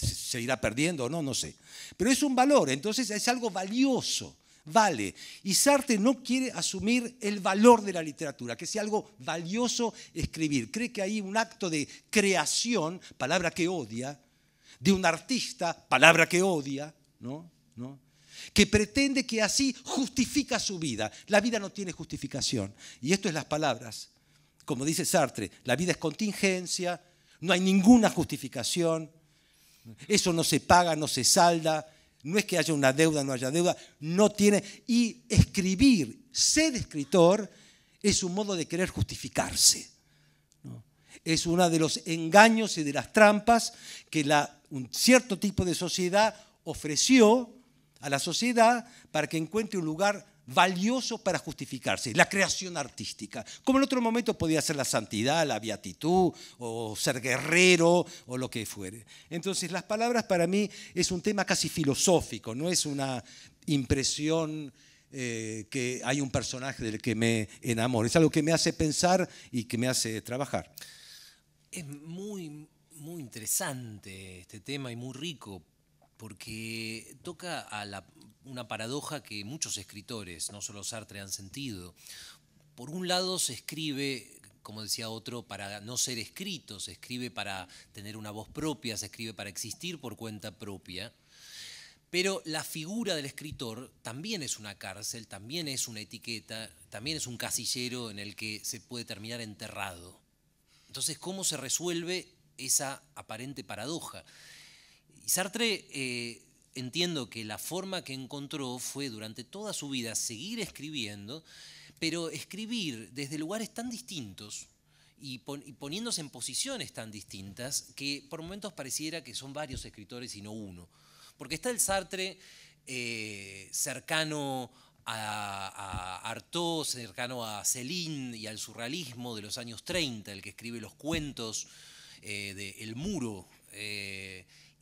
Se irá perdiendo o no, no sé. Pero es un valor, entonces es algo valioso, vale. Y Sartre no quiere asumir el valor de la literatura, que sea algo valioso escribir. Cree que hay un acto de creación, palabra que odia, de un artista, palabra que odia, ¿no? ¿No? que pretende que así justifica su vida. La vida no tiene justificación. Y esto es las palabras. Como dice Sartre, la vida es contingencia, no hay ninguna justificación, eso no se paga, no se salda, no es que haya una deuda, no haya deuda, no tiene... Y escribir, ser escritor, es un modo de querer justificarse. Es uno de los engaños y de las trampas que un cierto tipo de sociedad ofreció a la sociedad para que encuentre un lugar valioso para justificarse, la creación artística. Como en otro momento podía ser la santidad, la beatitud, o ser guerrero, o lo que fuere. Entonces, las palabras para mí es un tema casi filosófico, no es una impresión eh, que hay un personaje del que me enamoro. Es algo que me hace pensar y que me hace trabajar. Es muy, muy interesante este tema y muy rico porque toca a una paradoja que muchos escritores, no solo Sartre, han sentido. Por un lado se escribe, como decía otro, para no ser escrito, se escribe para tener una voz propia, se escribe para existir por cuenta propia. Pero la figura del escritor también es una cárcel, también es una etiqueta, también es un casillero en el que se puede terminar enterrado. Entonces, ¿cómo se resuelve esa aparente paradoja? Y Sartre eh, entiendo que la forma que encontró fue durante toda su vida seguir escribiendo, pero escribir desde lugares tan distintos y, poniéndose en posiciones tan distintas que por momentos pareciera que son varios escritores y no uno. Porque está el Sartre eh, cercano a, Artaud, cercano a Céline y al surrealismo de los años 30, el que escribe los cuentos eh, de El Muro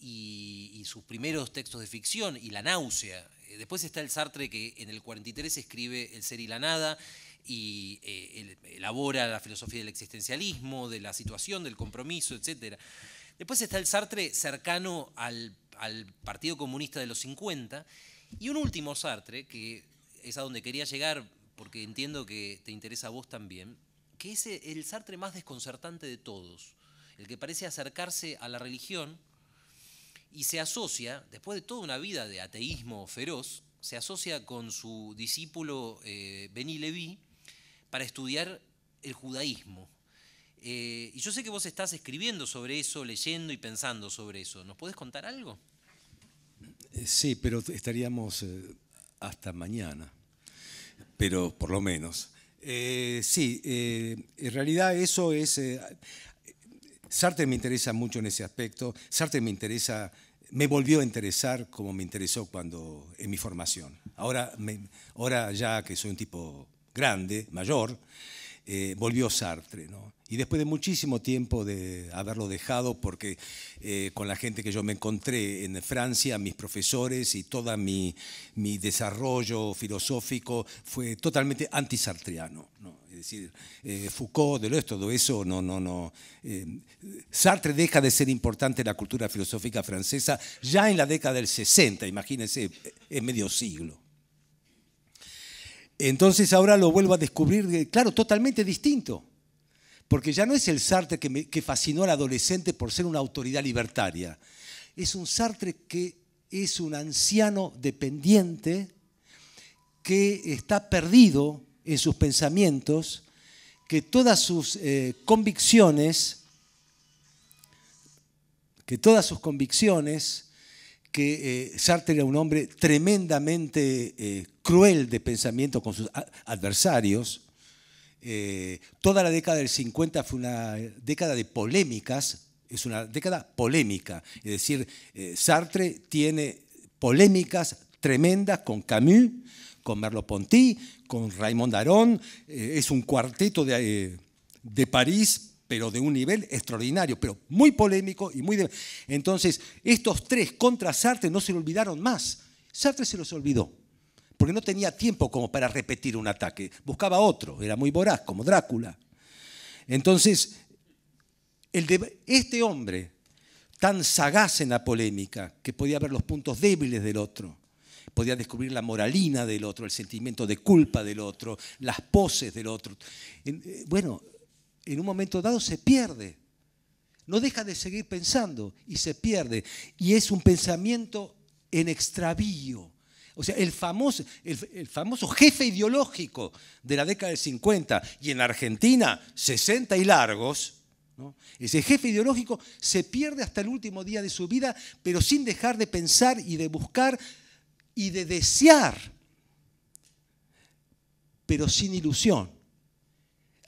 y, sus primeros textos de ficción y la náusea. Eh, después está el Sartre que en el 43 escribe El ser y la nada y eh, elabora la filosofía del existencialismo, de la situación, del compromiso, etc. Después está el Sartre cercano al, al Partido Comunista de los 50 y un último Sartre, que es a donde quería llegar porque entiendo que te interesa a vos también, que es el Sartre más desconcertante de todos, el que parece acercarse a la religión, y se asocia, después de toda una vida de ateísmo feroz, se asocia con su discípulo eh, Bení Leví para estudiar el judaísmo. Eh, y yo sé que vos estás escribiendo sobre eso, leyendo y pensando sobre eso. ¿Nos puedes contar algo? Eh, sí, pero estaríamos hasta mañana, pero por lo menos. sí, en realidad eso es... Sartre me interesa mucho en ese aspecto. Sartre me interesa, me volvió a interesar como me interesó cuando en mi formación. Ahora, ahora ya que soy un tipo grande, mayor, eh, volvió Sartre. ¿no? Y después de muchísimo tiempo de haberlo dejado, porque eh, con la gente que yo me encontré en Francia, mis profesores y todo mi, desarrollo filosófico fue totalmente antisartriano. ¿no? Es decir, eh, Foucault, Deleuze, todo eso, no, no, no. Eh, Sartre deja de ser importante en la cultura filosófica francesa ya en la década del 60, imagínense, en medio siglo. Entonces ahora lo vuelvo a descubrir, eh, claro, totalmente distinto. Porque ya no es el Sartre que, que fascinó al adolescente por ser una autoridad libertaria. Es un Sartre que es un anciano dependiente que está perdido en sus pensamientos, que todas sus eh, convicciones, que todas sus convicciones, que eh, Sartre era un hombre tremendamente eh, cruel de pensamiento con sus adversarios, toda la década del 50 fue una década de polémicas, es una década polémica, es decir, Sartre tiene polémicas tremendas con Camus, con Merlo ponty con Raymond Aron. Eh, es un cuarteto eh, de, París, pero de un nivel extraordinario, pero muy polémico y muy... Entonces, estos tres contra Sartre no se lo olvidaron más. Sartre se los olvidó, porque no tenía tiempo como para repetir un ataque. Buscaba otro, era muy voraz, como Drácula. Entonces, el de... este hombre tan sagaz en la polémica, que podía ver los puntos débiles del otro, podía descubrir la moralina del otro, el sentimiento de culpa del otro, las poses del otro. Eh, bueno, en un momento dado se pierde, no deja de seguir pensando y se pierde. Y es un pensamiento en extravío. O sea, el famoso, el, famoso, jefe ideológico de la década del 50 y en Argentina 60 y largos, ese jefe ideológico se pierde hasta el último día de su vida, pero sin dejar de pensar y de buscar y de desear, pero sin ilusión.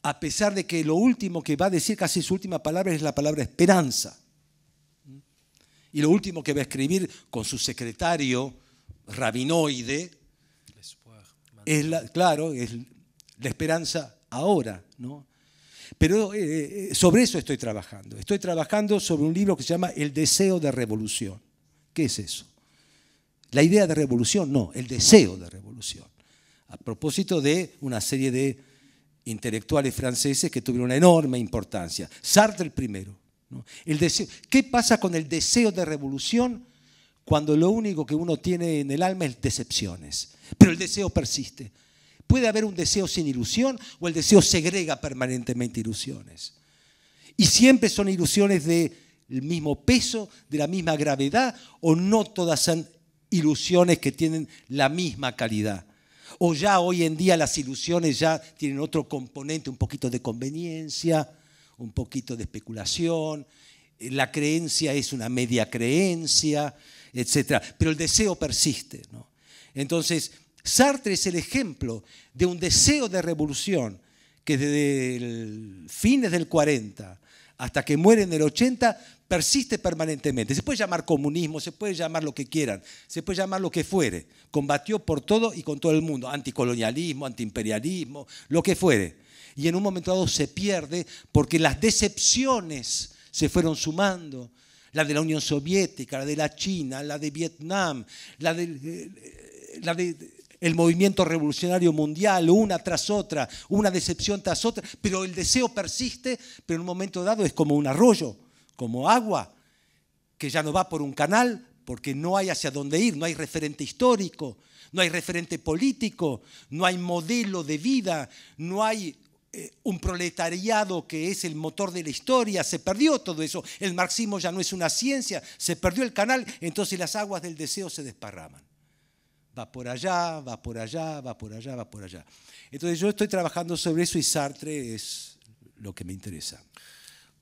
A pesar de que lo último que va a decir, casi su última palabra, es la palabra esperanza. Y lo último que va a escribir con su secretario rabinoide es claro, es la esperanza ahora, ¿no? Pero eh, eh, sobre eso estoy trabajando. Estoy trabajando sobre un libro que se llama El deseo de revolución. ¿Qué es eso? La idea de revolución, no, el deseo de revolución. A propósito de una serie de intelectuales franceses que tuvieron una enorme importancia. Sartre el primero. El deseo. ¿Qué pasa con el deseo de revolución cuando lo único que uno tiene en el alma es decepciones? Pero el deseo persiste. Puede haber un deseo sin ilusión o el deseo segrega permanentemente ilusiones. Y siempre son ilusiones del mismo peso, de la misma gravedad, o no todas han ilusiones que tienen la misma calidad. O ya hoy en día las ilusiones ya tienen otro componente, un poquito de conveniencia, un poquito de especulación, eh, la creencia es una media creencia, etc. Pero el deseo persiste. ¿no? Entonces, Sartre es el ejemplo de un deseo de revolución que desde el fines del 40 hasta que muere en el 80 persiste permanentemente. Se puede llamar comunismo, se puede llamar lo que quieran, se puede llamar lo que fuere. Combatió por todo y con todo el mundo, anticolonialismo, antiimperialismo, lo que fuere. Y en un momento dado se pierde porque las decepciones se fueron sumando. La de la Unión Soviética, la de la China, la de Vietnam, la del eh, eh, movimiento revolucionario mundial, una tras otra, una decepción tras otra, pero el deseo persiste, pero en un momento dado es como un arroyo, como agua, que ya no va por un canal porque no hay hacia dónde ir, no hay referente histórico, no hay referente político, no hay modelo de vida, no hay eh, un proletariado que es el motor de la historia, se perdió todo eso, el marxismo ya no es una ciencia, se perdió el canal, entonces las aguas del deseo se desparraman. Va por allá, va por allá, va por allá, va por allá. Entonces yo estoy trabajando sobre eso y Sartre es lo que me interesa.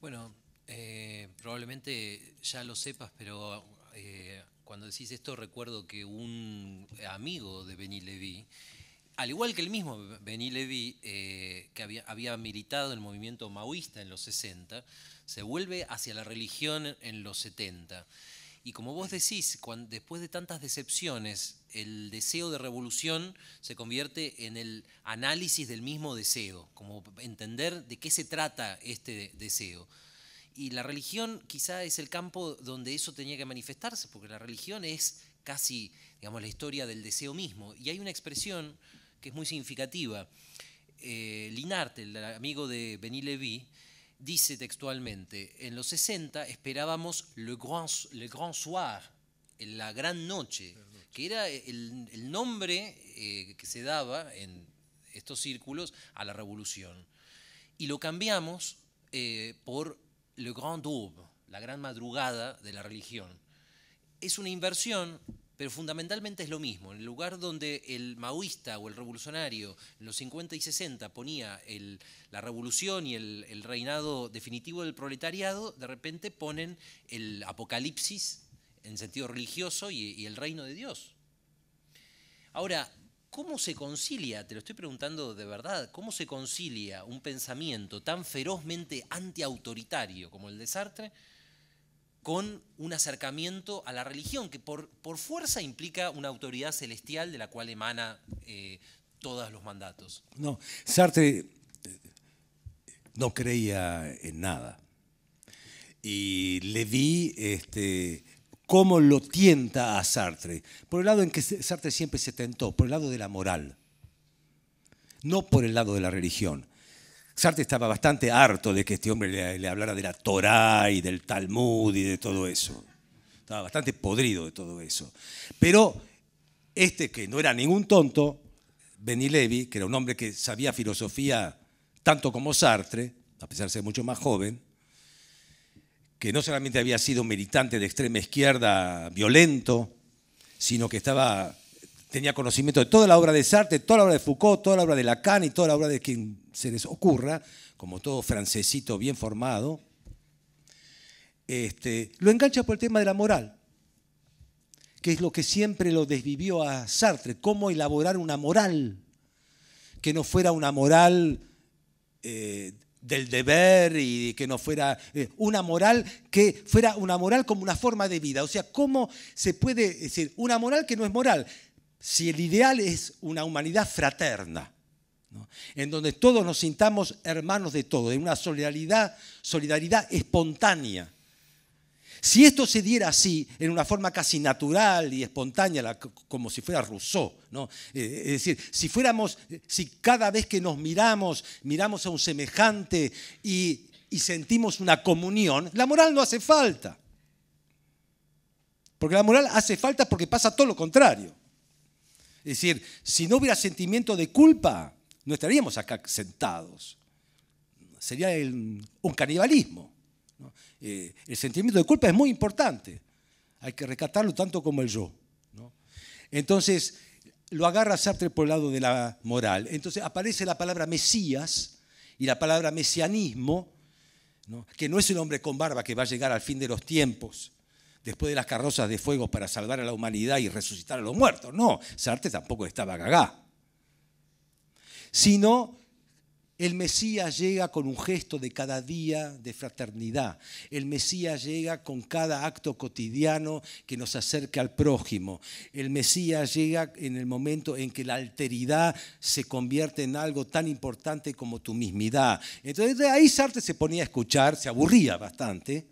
Bueno, eh, probablemente ya lo sepas, pero eh, cuando decís esto recuerdo que un amigo de Benny Levy, al igual que el mismo Benny Levy, eh, que había, militado en el movimiento maoísta en los 60, se vuelve hacia la religión en los 70. Y como vos decís, después de tantas decepciones, el deseo de revolución se convierte en el análisis del mismo deseo, como entender de qué se trata este deseo. Y la religión quizá es el campo donde eso tenía que manifestarse, porque la religión es casi, digamos, la historia del deseo mismo. Y hay una expresión que es muy significativa. Eh, el amigo de Benny Levy, dice textualmente, en los 60 esperábamos le grand, le grand soir, la gran noche, que era el, nombre eh, que se daba en estos círculos a la revolución. Y lo cambiamos eh, por le Grand Aube, la gran madrugada de la religión. Es una inversión, pero fundamentalmente es lo mismo. En el lugar donde el maoísta o el revolucionario en los 50 y 60 ponía la revolución y el, reinado definitivo del proletariado, de repente ponen el apocalipsis en sentido religioso y, y el reino de Dios. Ahora, ¿Cómo se concilia, te lo estoy preguntando de verdad, cómo se concilia un pensamiento tan ferozmente antiautoritario como el de Sartre con un acercamiento a la religión, que por, por fuerza implica una autoridad celestial de la cual emana eh, todos los mandatos? No, Sartre eh, no creía en nada. Y le vi este, cómo lo tienta a Sartre. Por el lado en que Sartre siempre se tentó, por el lado de la moral, no por el lado de la religión. Sartre estaba bastante harto de que este hombre le, hablara de la Torá y del Talmud y de todo eso. Estaba bastante podrido de todo eso. Pero este que no era ningún tonto, Benny Levy, que era un hombre que sabía filosofía tanto como Sartre, a pesar de ser mucho más joven, que no solamente había sido militante de extrema izquierda violento, sino que estaba, tenía conocimiento de toda la obra de Sartre, toda la obra de Foucault, toda la obra de Lacan y toda la obra de quien se les ocurra, como todo francesito bien formado, este, lo engancha por el tema de la moral, que es lo que siempre lo desvivió a Sartre, cómo elaborar una moral que no fuera una moral eh, del deber y que no fuera eh, una moral que fuera una moral como una forma de vida. O sea, ¿cómo se puede decir una moral que no es moral? Si el ideal es una humanidad fraterna, en donde todos nos sintamos hermanos de todos, en una solidaridad, solidaridad espontánea. Si esto se diera así, en una forma casi natural y espontánea, como si fuera Rousseau, eh, es decir, si fuéramos, si cada vez que nos miramos, miramos a un semejante y, sentimos una comunión, la moral no hace falta. Porque la moral hace falta porque pasa todo lo contrario. Es decir, si no hubiera sentimiento de culpa, no estaríamos acá sentados. Sería un canibalismo. Eh, el sentimiento de culpa es muy importante, hay que rescatarlo tanto como el yo. Entonces, lo agarra Sartre por el lado de la moral. Entonces aparece la palabra Mesías y la palabra mesianismo, que no es el hombre con barba que va a llegar al fin de los tiempos, después de las carrozas de fuego para salvar a la humanidad y resucitar a los muertos. No, Sartre tampoco estaba gagá. Sino el Mesías llega con un gesto de cada día de fraternidad. El Mesías llega con cada acto cotidiano que nos acerca al prójimo. El Mesías llega en el momento en que la alteridad se convierte en algo tan importante como tu mismidad. Entonces de ahí Sartre se ponía a escuchar, se aburría bastante,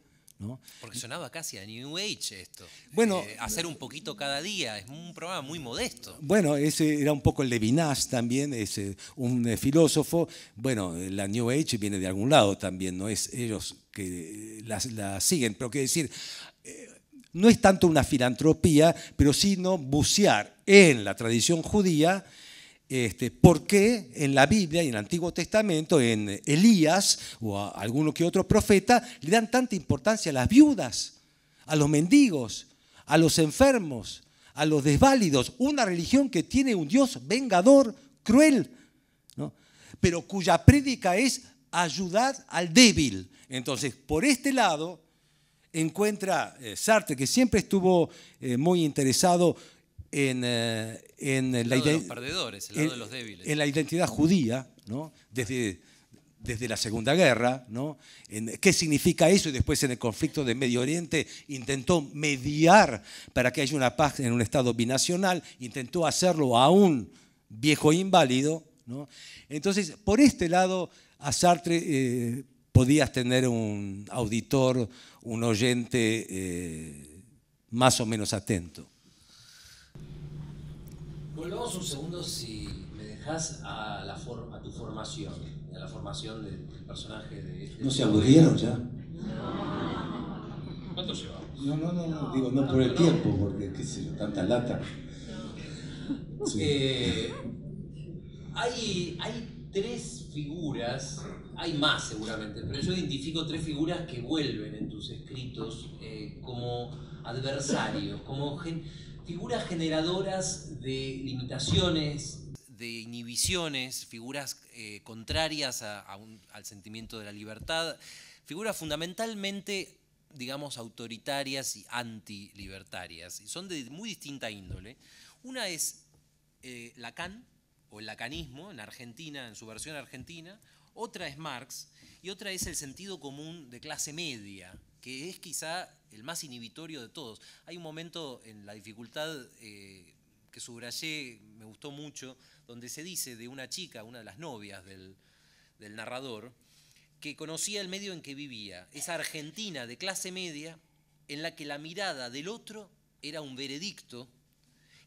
porque sonaba casi a New Age esto. Bueno, hacer un poquito cada día, es un programa muy modesto. Bueno, ese era un poco el Levinas también, es un eh, filósofo. Bueno, la New Age viene de algún lado también, no es ellos que eh, la, siguen, pero quiero decir, eh, no es tanto una filantropía, pero sino bucear en la tradición judía este, por qué en la Biblia y en el Antiguo Testamento, en Elías o a alguno que otro profeta, le dan tanta importancia a las viudas, a los mendigos, a los enfermos, a los desválidos. Una religión que tiene un Dios vengador, cruel, pero cuya prédica es ayudar al débil. Entonces, por este lado, encuentra eh, Sartre, que siempre estuvo eh, muy interesado en, la perdedores, la identidad judía, ¿no? Desde, desde la Segunda Guerra, ¿no? En, ¿Qué significa eso? Y después en el conflicto de Medio Oriente intentó mediar para que haya una paz en un Estado binacional, intentó hacerlo a un viejo inválido, ¿no? Entonces, por este lado, a Sartre eh, podías tener un auditor, un oyente eh, más o menos atento. Volvamos un segundo, si me dejas, a, la a tu formación, a la formación del, personaje de este ¿No se aburrieron ya? ¿Cuánto llevamos? No, no, no, digo, no por el tiempo, porque qué sé yo, tanta lata. Eh, hay, hay tres figuras, hay más seguramente, pero yo identifico tres figuras que vuelven en tus escritos eh, como adversarios, como gente figuras generadoras de limitaciones, de inhibiciones, figuras eh, contrarias al sentimiento de la libertad, figuras fundamentalmente, digamos, autoritarias y antilibertarias. Y son de muy distinta índole. Una es eh, Lacan, o el lacanismo en Argentina, en su versión argentina, otra es Marx y otra es el sentido común de clase media, que es quizá el más inhibitorio de todos. Hay un momento en la dificultad eh, que subrayé, me gustó mucho, donde se dice de una chica, una de las novias del, del narrador, que conocía el medio en que vivía, esa Argentina de clase media, en la que la mirada del otro era un veredicto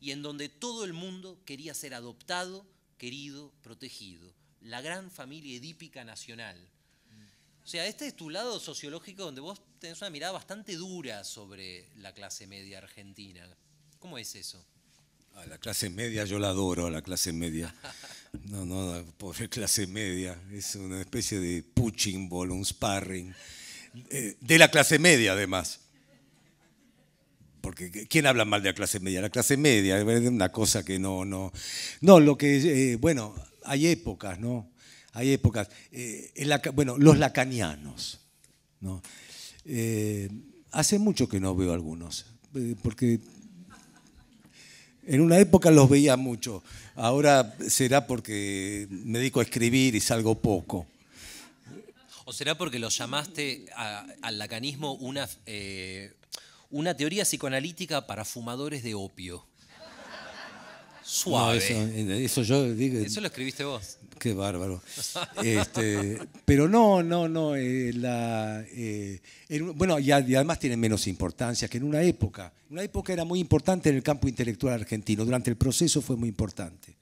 y en donde todo el mundo quería ser adoptado, querido, protegido. La gran familia edípica nacional. O sea, este es tu lado sociológico donde vos es una mirada bastante dura sobre la clase media argentina. ¿Cómo es eso? A la clase media yo la adoro, la clase media. <laughs> No, no, pobre clase media. Es una especie de puching, ball, un sparring. Eh, de la clase media, además. Porque ¿quién habla mal de la clase media? La clase media es una cosa que no, no. No, lo que, eh, bueno, hay épocas, ¿no? Hay épocas. Eh, bueno, los lacanianos, ¿no? Eh, hace mucho que no veo algunos, eh, porque en una época los veía mucho, ahora será porque me dedico a escribir y salgo poco. ¿O será porque lo llamaste al lacanismo eh, una teoría psicoanalítica para fumadores de opio? suave. Eh, eso, yo digo. Eso lo escribiste vos. Qué bárbaro. <laughs> Este, pero no, no, no. Eh, eh, bueno, y, además tiene menos importancia que en una época. Una época era muy importante en el campo intelectual argentino. Durante el proceso fue muy importante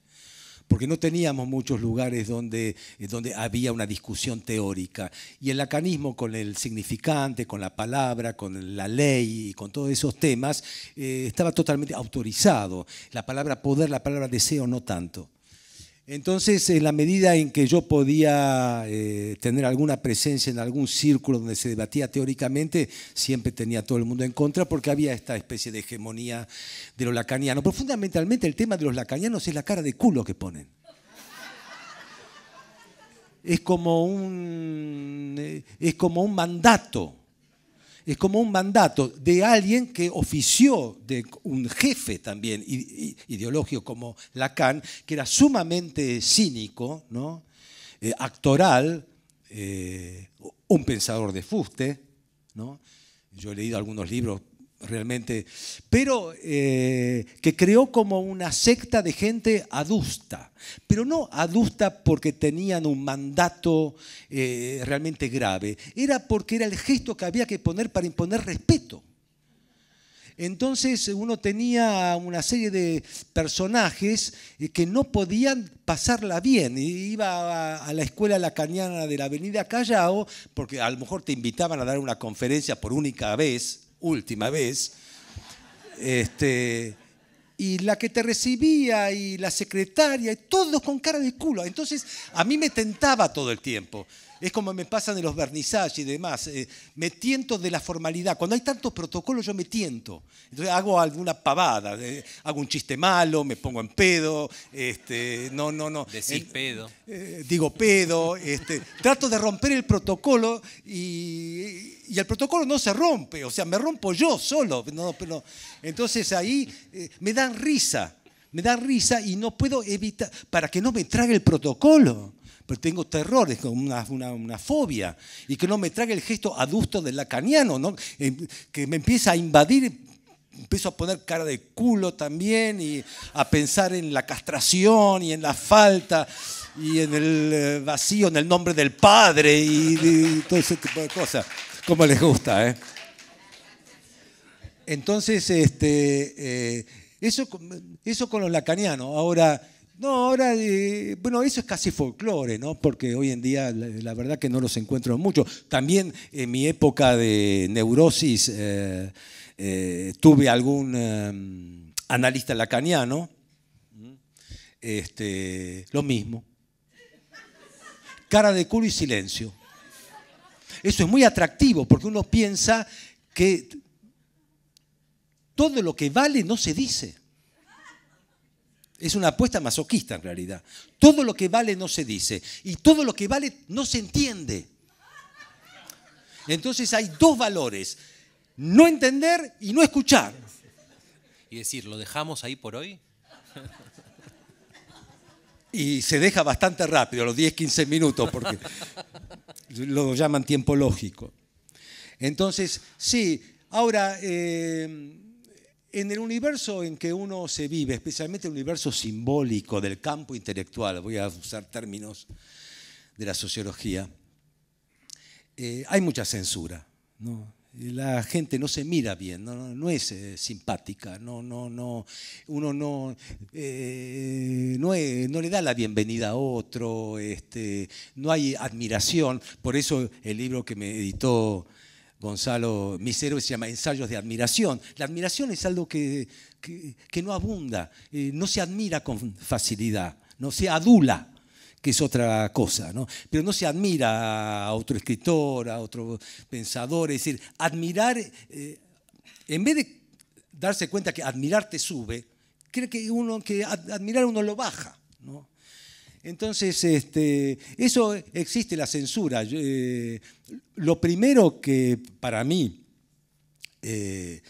porque no teníamos muchos lugares eh, donde, había una discusión teórica. Y el lacanismo con el significante, con la palabra, con la ley y con todos esos temas, eh, estaba totalmente autorizado. La palabra poder, la palabra deseo, no tanto. Entonces, en la medida en que yo podía eh, tener alguna presencia en algún círculo donde se debatía teóricamente, siempre tenía todo el mundo en contra porque había esta especie de hegemonía de los lacanianos. Pero fundamentalmente el tema de los lacanianos es la cara de culo que ponen. Es como un, eh, es como un mandato es como un mandato de alguien que ofició de un jefe también ideológico como Lacan, que era sumamente cínico, ¿no? Eh, actoral, eh, un pensador de fuste. ¿no? Yo he leído algunos libros realmente, pero eh, que creó como una secta de gente adusta, pero no adusta porque tenían un mandato eh, realmente grave, era porque era el gesto que había que poner para imponer respeto. Entonces uno tenía una serie de personajes eh, que no podían pasarla bien. Iba a la escuela lacaniana de la avenida Callao, porque a lo mejor te invitaban a dar una conferencia por única vez, última vez, este, y la que te recibía y la secretaria, y todos con cara de culo. Entonces a mí me tentaba todo el tiempo. Es como me pasan en los vernizajes y demás. Eh, me tiento de la formalidad. Cuando hay tantos protocolos, yo me tiento. Entonces hago alguna pavada. Eh, hago un chiste malo, me pongo en pedo. Este, no, no, no. Decís pedo. Eh, digo pedo. Este, trato de romper el protocolo y, el protocolo no se rompe. O sea, me rompo yo solo. No, entonces ahí me dan risa me da risa y no puedo evitar, para que no me trague el protocolo pero tengo terrores, una, una, una fobia, y que no me trague el gesto adusto del lacaniano, ¿no? Eh, que me empieza a invadir empiezo a poner cara de culo también y a pensar en la castración y en la falta y en el eh, vacío en el nombre del Padre y, todo ese tipo de cosas. Como les gusta, ¿eh? Entonces, este, eh, eso, eso con los lacanianos. Ahora, no, ahora, eh, bueno, eso es casi folclore, ¿no? Porque hoy en día la, verdad que no los encuentro mucho. También en mi época de neurosis eh, eh, tuve algún analista lacaniano, este, lo mismo. Cara de culo y silencio. Eso es muy atractivo porque uno piensa que todo lo que vale no se dice. Es una apuesta masoquista en realidad. Todo lo que vale no se dice y todo lo que vale no se entiende. Entonces hay dos valores, no entender y no escuchar. Y decir, ¿lo dejamos ahí por hoy? Y se deja bastante rápido, los 10, 15 minutos, porque lo llaman tiempo lógico. Entonces, sí, ahora... Eh, en el universo en que uno se vive, especialmente el universo simbólico del campo intelectual, voy a usar términos de la sociología, eh, hay mucha censura. ¿no? la gente no se mira bien, no, es eh, simpática, no, no, no, uno eh, no, le da la bienvenida a otro, este, no hay admiración. Por eso el libro que me editó Gonzalo Misero se llama ensayos de admiración. La admiración es algo que, no abunda, eh, no se admira con facilidad, no se adula que es otra cosa, Pero no se admira a otro escritor, a otro pensador, es decir, admirar, eh, en vez de darse cuenta que admirar te sube, creo que uno que admirar uno lo baja, ¿no? Entonces, este, eso existe la censura. Eh, lo primero que para mí, eh,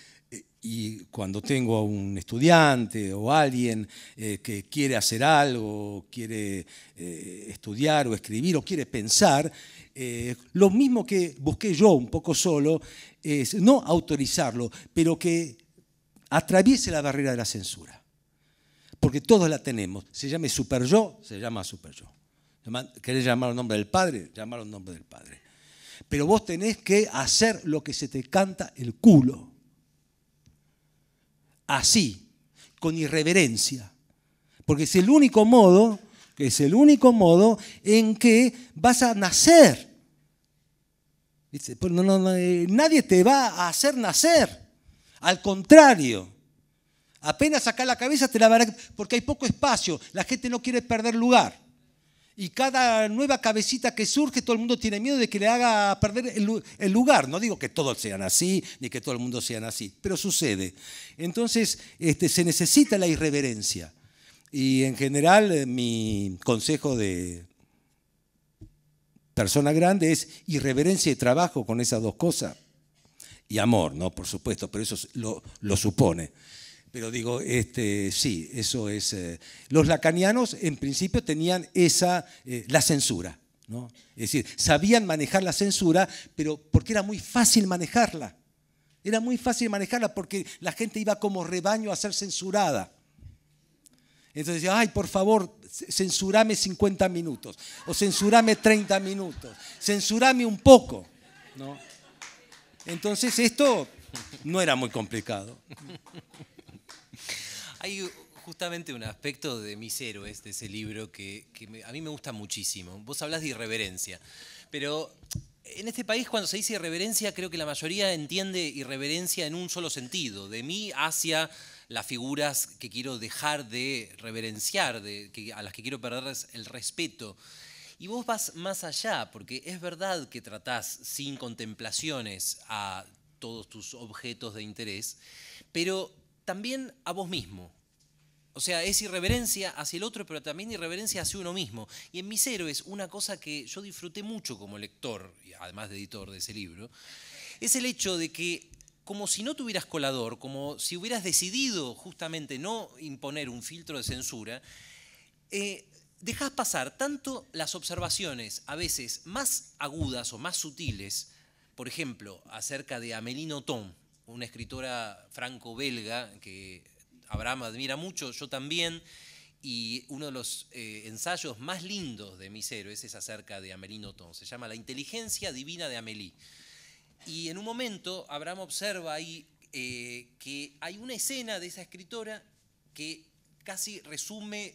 y cuando tengo a un estudiante o alguien eh, que quiere hacer algo, quiere estudiar o escribir o quiere pensar, lo mismo que busqué yo un poco solo, es no autorizarlo, pero que atraviese la barrera de la censura porque todos la tenemos. Se llame super yo, se llama super yo. ¿Querés llamar el nombre del Padre? Llamar el nombre del Padre. Pero vos tenés que hacer lo que se te canta el culo. Así, con irreverencia. Porque es el único modo, que es el único modo en que vas a nacer. Pues eh, nadie te va a hacer nacer. Al contrario, Apenas saca la cabeza te la van a... porque hay poco espacio, la gente no quiere perder lugar. Y cada nueva cabecita que surge, todo el mundo tiene miedo de que le haga perder el, lugar. No digo que todos sean así, ni que todo el mundo sean así, pero sucede. Entonces, este, se necesita la irreverencia. Y en general, eh, mi consejo de persona grande es irreverencia y trabajo con esas dos cosas. Y amor, ¿no? Por supuesto, pero eso lo supone. Pero digo, este, sí, eso es. Eh, los lacanianos en principio tenían esa, eh, la censura, ¿no? Es decir, sabían manejar la censura, pero porque era muy fácil manejarla. Era muy fácil manejarla porque la gente iba como rebaño a ser censurada. Entonces decía, ay, por favor, censurame 50 minutos, o censurame 30 minutos, censurame un poco. ¿no? Entonces esto no era muy complicado. Hay justamente un aspecto de mis héroes de ese libro que, a mí me gusta muchísimo. Vos hablas de irreverencia, pero en este país cuando se dice irreverencia creo que la mayoría entiende irreverencia en un solo sentido, de mí hacia las figuras que quiero dejar de reverenciar, de, a las que quiero perder el respeto. Y vos vas más allá, porque es verdad que tratás sin contemplaciones a todos tus objetos de interés, pero también a vos mismo. O sea, es irreverencia hacia el otro, pero también irreverencia hacia uno mismo. Y en Mis Héroes, una cosa que yo disfruté mucho como lector, y además de editor de ese libro, es el hecho de que como si no tuvieras colador, como si hubieras decidido justamente no imponer un filtro de censura, eh, dejas pasar tanto las observaciones a veces más agudas o más sutiles, por ejemplo, acerca de Amelino Tom, una escritora franco-belga que Abraham admira mucho, yo también, y uno de los eh, ensayos más lindos de mis héroes es acerca de Amélie Nothomb, se llama La inteligencia divina de Amélie. Y en un momento Abraham observa ahí eh, que hay una escena de esa escritora que casi resume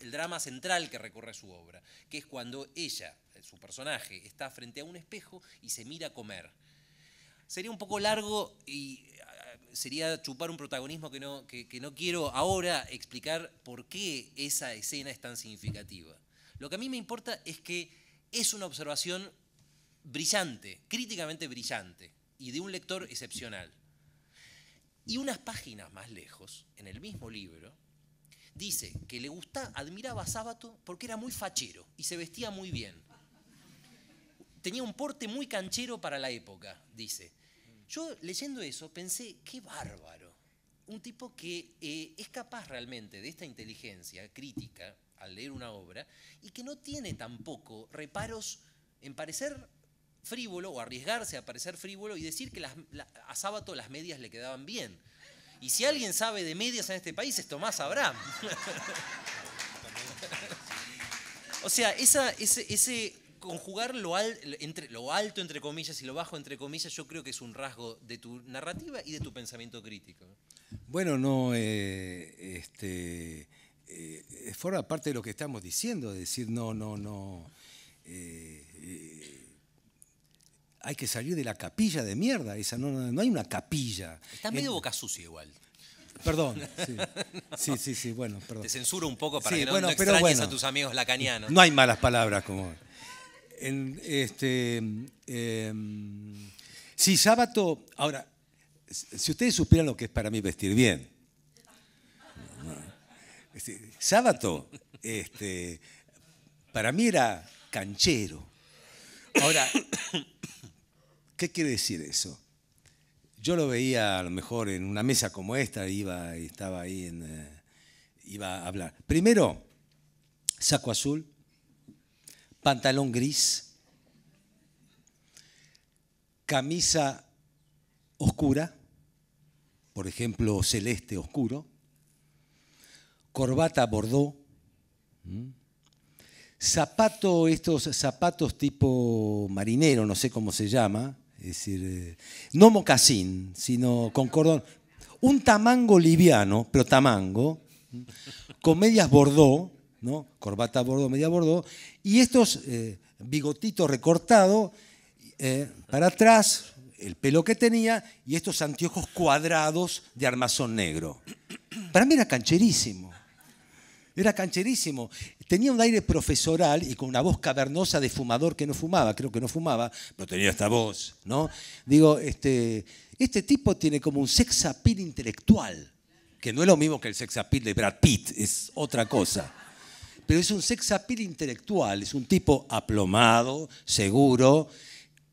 el drama central que recorre su obra, que es cuando ella, su personaje, está frente a un espejo y se mira comer sería un poco largo y eh, sería chupar un protagonismo que no, quiero ahora explicar por qué esa escena es tan significativa. Lo que a mí me importa es que es una observación brillante, críticamente brillante, y de un lector excepcional. Y unas páginas más lejos, en el mismo libro, dice que le gustaba, admiraba a Sábato porque era muy fachero y se vestía muy bien tenía un porte muy canchero para la época, dice. Yo leyendo eso pensé, qué bárbaro. Un tipo que eh, es capaz realmente de esta inteligencia crítica al leer una obra y que no tiene tampoco reparos en parecer frívolo o arriesgarse a parecer frívolo y decir que a sábado las medias le quedaban bien. Y si alguien sabe de medias en este país es Tomás Abraham. <laughs> o sea, esa, ese, ese conjugar lo, alto, entre comillas, y lo bajo, entre comillas, yo creo que es un rasgo de tu narrativa y de tu pensamiento crítico. Bueno, no, eh, este, eh, forma parte de lo que estamos diciendo, de decir, no, no, no, eh, hay que salir de la capilla de mierda, esa no, hay una capilla. Está medio boca sucia igual. Perdón, <laughs> sí. sí. sí, bueno, perdón. Te censuro un poco para que no, te extrañes a tus amigos lacanianos. No hay malas palabras como este, em, sí, sábado, ahora, si ustedes supieran lo que es para mí vestir bien. Este, sábado, este, para mí era canchero. Ahora, ¿qué quiere decir eso? Yo lo veía a lo mejor en una mesa como esta, iba y estaba ahí, en, eh, iba a hablar. Primero, saco azul, pantalón gris, camisa oscura, por ejemplo, celeste oscuro, corbata bordó, zapato, estos zapatos tipo marinero, no sé cómo se llama, es decir, eh, no mocasín, sino con cordón, un tamango liviano, pero tamango, con medias bordó, Corbata a bordo, media a bordo. Y estos eh, bigotitos recortados eh, para atrás, el pelo que tenía y estos anteojos cuadrados de armazón negro. Para mí era cancherísimo. Era cancherísimo. Tenía un aire profesoral y con una voz cavernosa de fumador que no fumaba, creo que no fumaba, pero tenía esta voz, ¿no? Digo, este, este tipo tiene como un sex intelectual, que no es lo mismo que el sex de Brad Pitt, es otra cosa pero es un sex intelectual, es un tipo aplomado, seguro,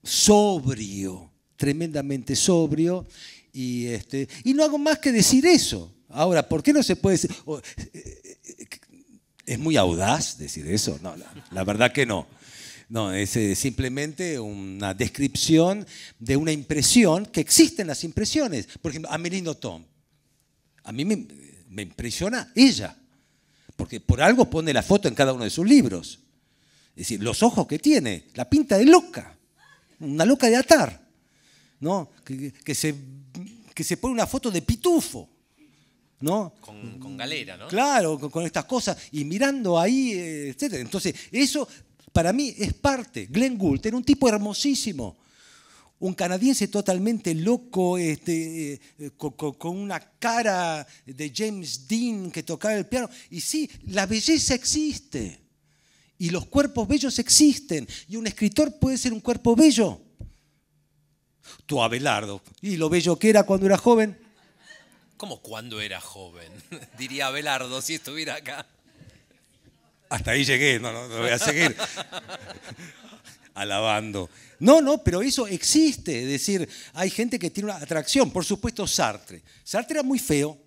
sobrio, tremendamente sobrio, y, este, y no hago más que decir eso. Ahora, ¿por qué no se puede decir? Oh, eh, eh, ¿Es muy audaz decir eso? No, la, verdad que no. No, es eh, simplemente una descripción de una impresión que existen las impresiones. Por ejemplo, a Melinda Tom. A mí me impresiona ella porque por algo pone la foto en cada uno de sus libros. Es decir, los ojos que tiene, la pinta de loca, una loca de atar, ¿no? Que, se, pone una foto de pitufo, ¿no? Con, galera, ¿no? Claro, con, con, estas cosas, y mirando ahí, eh, etc. Entonces, eso para mí es parte. Glenn Gould era un tipo hermosísimo, un canadiense totalmente loco, este, eh, con, una cara de James Dean que tocaba el piano. Y sí, la belleza existe. Y los cuerpos bellos existen. Y un escritor puede ser un cuerpo bello. Tu Abelardo. ¿Y lo bello que era cuando era joven? ¿Cómo cuando era joven? <laughs> Diría Abelardo si estuviera acá. Hasta ahí llegué, no, no, no voy a seguir. <laughs> alabando. No, no, pero eso existe. Es decir, hay gente que tiene una atracción. Por supuesto, Sartre. Sartre era muy feo.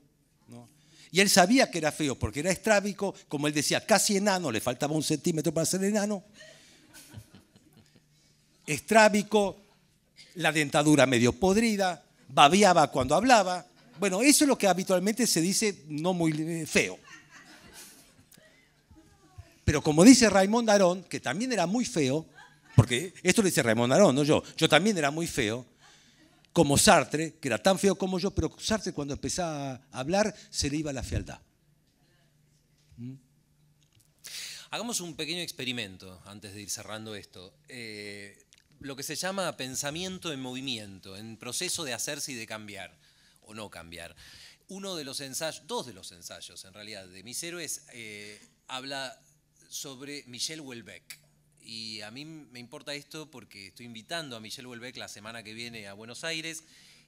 Y él sabía que era feo porque era estrábico, como él decía, casi enano, le faltaba un centímetro para ser enano. Estrábico, la dentadura medio podrida, babiaba cuando hablaba. Bueno, eso es lo que habitualmente se dice no muy eh, feo. Pero como dice Raymond Darón, que también era muy feo, porque esto lo dice Ramón Arón, no yo. Yo también era muy feo, como Sartre, que era tan feo como yo, pero Sartre cuando empezaba a hablar se le iba la fealdad. ¿Mm? Hagamos un pequeño experimento antes de ir cerrando esto. Eh, lo que se llama pensamiento en movimiento, en proceso de hacerse y de cambiar, o no cambiar. Uno de los ensayos, dos de los ensayos en realidad, de mis héroes, eh, habla sobre Michel Houellebecq y a mí me importa esto porque estoy invitando a Michel Houellebecq la semana que viene a Buenos Aires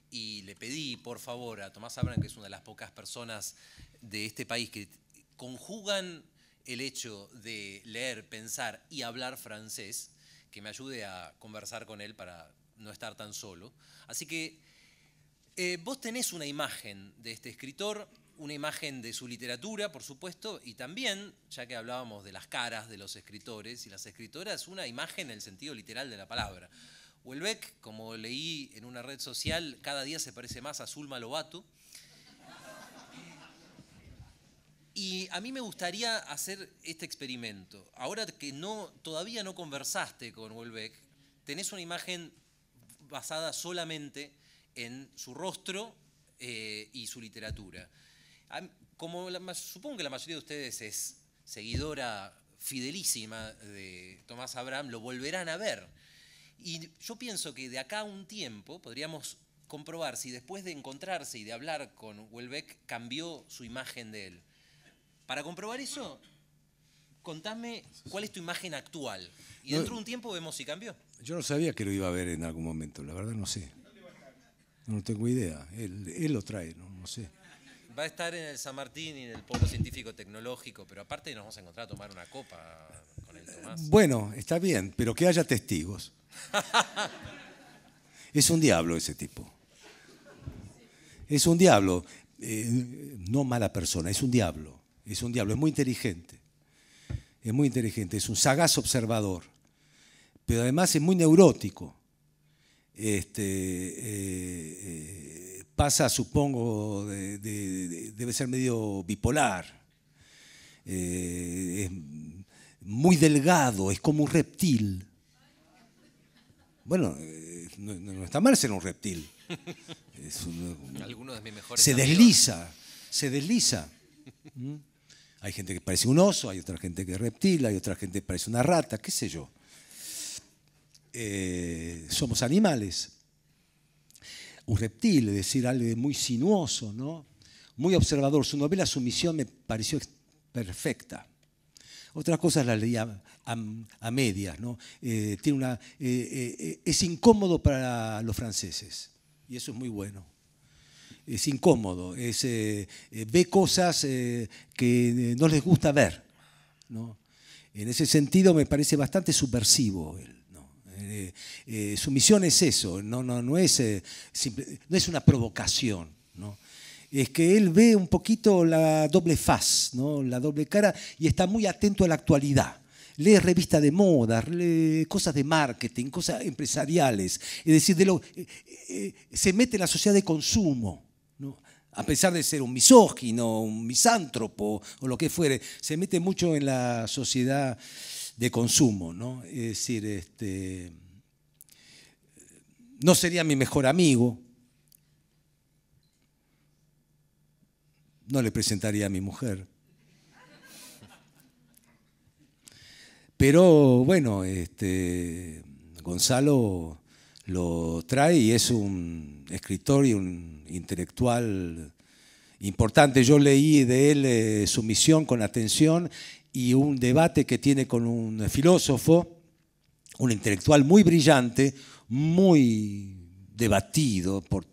y le pedí, por favor, a Tomás Abraham, que es una de las pocas personas de este país que conjugan el hecho de leer, pensar y hablar francés, que me ayude a conversar con él para no estar tan solo. Así que eh, vos tenés una imagen de este escritor, una imagen de su literatura, por supuesto, y también, ya que hablábamos de las caras de los escritores y las escritoras, una imagen en el sentido literal de la palabra. Welbeck, como leí en una red social, cada día se parece más a Zulma Lobato. Y a mí me gustaría hacer este experimento. Ahora que no, todavía no conversaste con Welbeck, tenés una imagen basada solamente en su rostro eh, y su literatura. Ah, como supongo que la mayoría de ustedes es seguidora fidelísima de Tomás Abraham, lo volverán a ver. Y yo pienso que de acá a un tiempo podríamos comprobar si después de encontrarse y de hablar con Welbeck cambió su imagen de él. Para comprobar eso, contame cuál es tu imagen actual. Y dentro de un tiempo vemos si cambió. Yo no sabía que lo iba a ver en algún momento, la verdad no sé. No tengo idea. Él, lo trae, no sé va a estar en el San Martín y en el Polo Científico Tecnológico, pero aparte nos vamos a encontrar a tomar una copa con el Tomás. Bueno, está bien, pero que haya testigos. <laughs> es un diablo ese tipo. Es un diablo, eh, no mala persona, es un diablo, es un diablo, es muy inteligente, es muy inteligente, es un sagaz observador, pero además es muy neurótico. Este, eh, eh, pasa, supongo, debe ser medio bipolar. Eh, es muy delgado, es como un reptil. Bueno, eh, no, está mal ser un reptil. <laughs> se desliza, se desliza. Hay gente que parece un oso, hay otra gente que es reptil, hay otra gente que parece una rata, qué sé yo. Eh, somos animales un reptil, es decir, algo muy sinuoso, ¿no? muy observador. Su novela Sumisión me pareció perfecta. Otras cosas las leía a, a, medias. ¿no? Eh, tiene una, eh, eh, es incómodo para los franceses y eso es muy bueno. Es incómodo, ve cosas que no les gusta ver. En ese sentido me parece bastante subversivo él. Eh, eh, su misión es eso, no, no, no, es, eh, no es una provocación. ¿no? Es que él ve un poquito la doble faz, ¿no? la doble cara, y está muy atento a la actualidad lee revistas de moda, lee cosas de marketing, cosas empresariales. Es decir, se mete en la sociedad de consumo. ¿no? A pesar de ser un misógino, un misántropo o lo que fuere, se mete mucho en la sociedad de consumo. ¿no? Es decir, este no sería mi mejor amigo, no le presentaría a mi mujer. Pero bueno, este, Gonzalo lo trae y es un escritor y un intelectual importante. Yo leí de él eh, su misión con atención y un debate que tiene con un filósofo, un intelectual muy brillante, muy debatido por,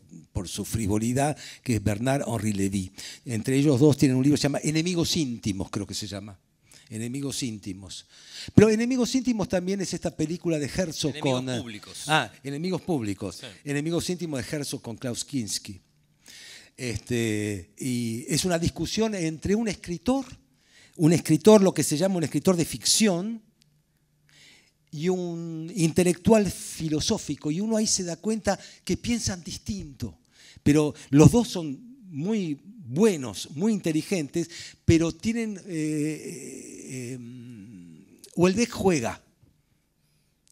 su frivolidad, que es Bernard Henri Lévy. Entre ellos dos tienen un libro que se llama Enemigos íntimos, creo que se llama. Enemigos íntimos. Pero Enemigos íntimos también es esta película de Herzog con. Eh, públicos. Ah, Enemigos públicos. Enemigos íntimos de Herzog con Klaus Kinski. Este, y es una discusión entre un escritor, un escritor, lo que se llama un escritor de ficción, y un intelectual filosófico, y uno ahí se da cuenta que piensan distinto, pero los dos son muy buenos, muy inteligentes, pero tienen... Eh, Welbeck eh, juega,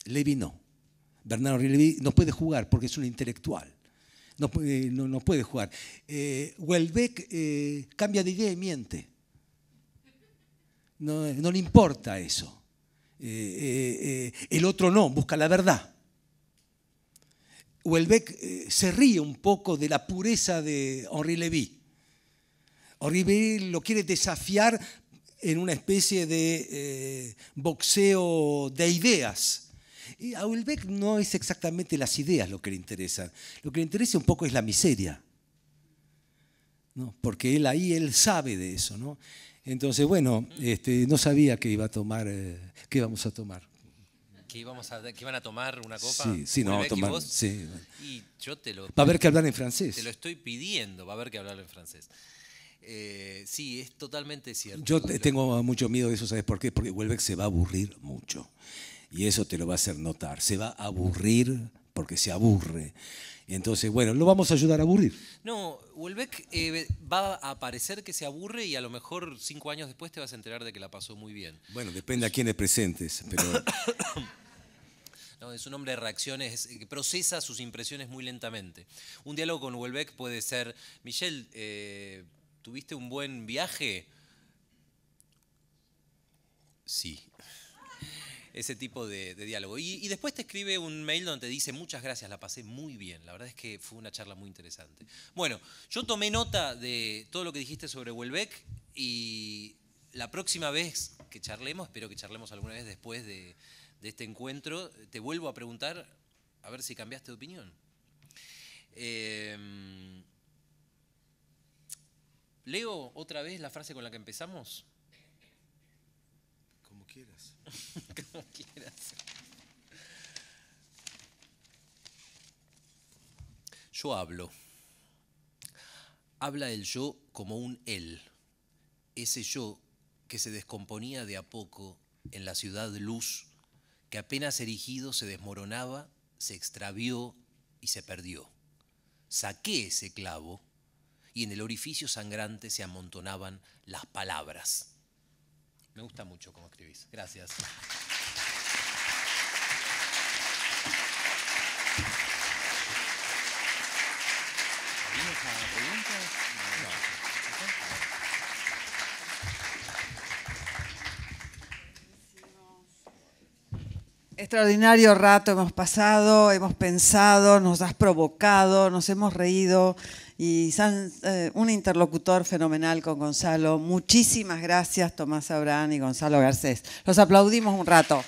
Levi no. Bernardo Rilevi no puede jugar porque es un intelectual. No, puede, eh, no, puede jugar. Eh, Welbeck eh, cambia de idea y miente. no le importa eso. Eh, eh, el otro no, busca la verdad. Houellebecq eh, se ríe un poco de la pureza de Henri Lévy. Henri Lévy lo quiere desafiar en una especie de boxeo de ideas. Y a Houellebecq no es exactamente las ideas lo que le interesan. Lo que le interesa un poco es la miseria. ¿no? Porque él ahí él sabe de eso, ¿no? Entonces, bueno, este, no sabía que iba a tomar, eh, ¿qué que íbamos a tomar. ¿Que, a, iban a tomar una copa? Sí, sí, no, a tomar, sí. Y yo te lo, va a haber que hablar en francés. Te lo estoy pidiendo, va a haber que hablar en francés. Eh, sí, es totalmente cierto. Yo tengo mucho miedo de eso, ¿sabes por qué? Porque que se va a aburrir mucho. Y eso te lo va a hacer notar. Se va a aburrir porque se aburre. Entonces, bueno, lo vamos a ayudar a aburrir. No, Huelbeck eh, va a parecer que se aburre y a lo mejor cinco años después te vas a enterar de que la pasó muy bien. Bueno, depende a quién presentes, pero... <coughs> No, es un hombre de reacciones, procesa sus impresiones muy lentamente. Un diálogo con Huelbeck puede ser, Michelle, eh, ¿tuviste un buen viaje? Sí ese tipo de, diálogo. Y, después te escribe un mail donde te dice, muchas gracias, la pasé muy bien. La verdad es que fue una charla muy interesante. Bueno, yo tomé nota de todo lo que dijiste sobre Welbeck y la próxima vez que charlemos, espero que charlemos alguna vez después de, este encuentro, te vuelvo a preguntar a ver si cambiaste de opinión. Em, Leo otra vez la frase con la que empezamos. <laughs> Yo hablo. Habla el yo como un él. Ese yo que se descomponía de a poco en la ciudad de luz, que apenas erigido se desmoronaba, se extravió y se perdió. Saqué ese clavo y en el orificio sangrante se amontonaban las palabras me gusta mucho cómo escribís. Gracias. Extraordinario rato hemos pasado, hemos pensado, nos has provocado, nos hemos reído, y eh, un interlocutor fenomenal con Gonzalo. Muchísimas gracias Tomás Abraham y Gonzalo Garcés. Los aplaudimos un rato.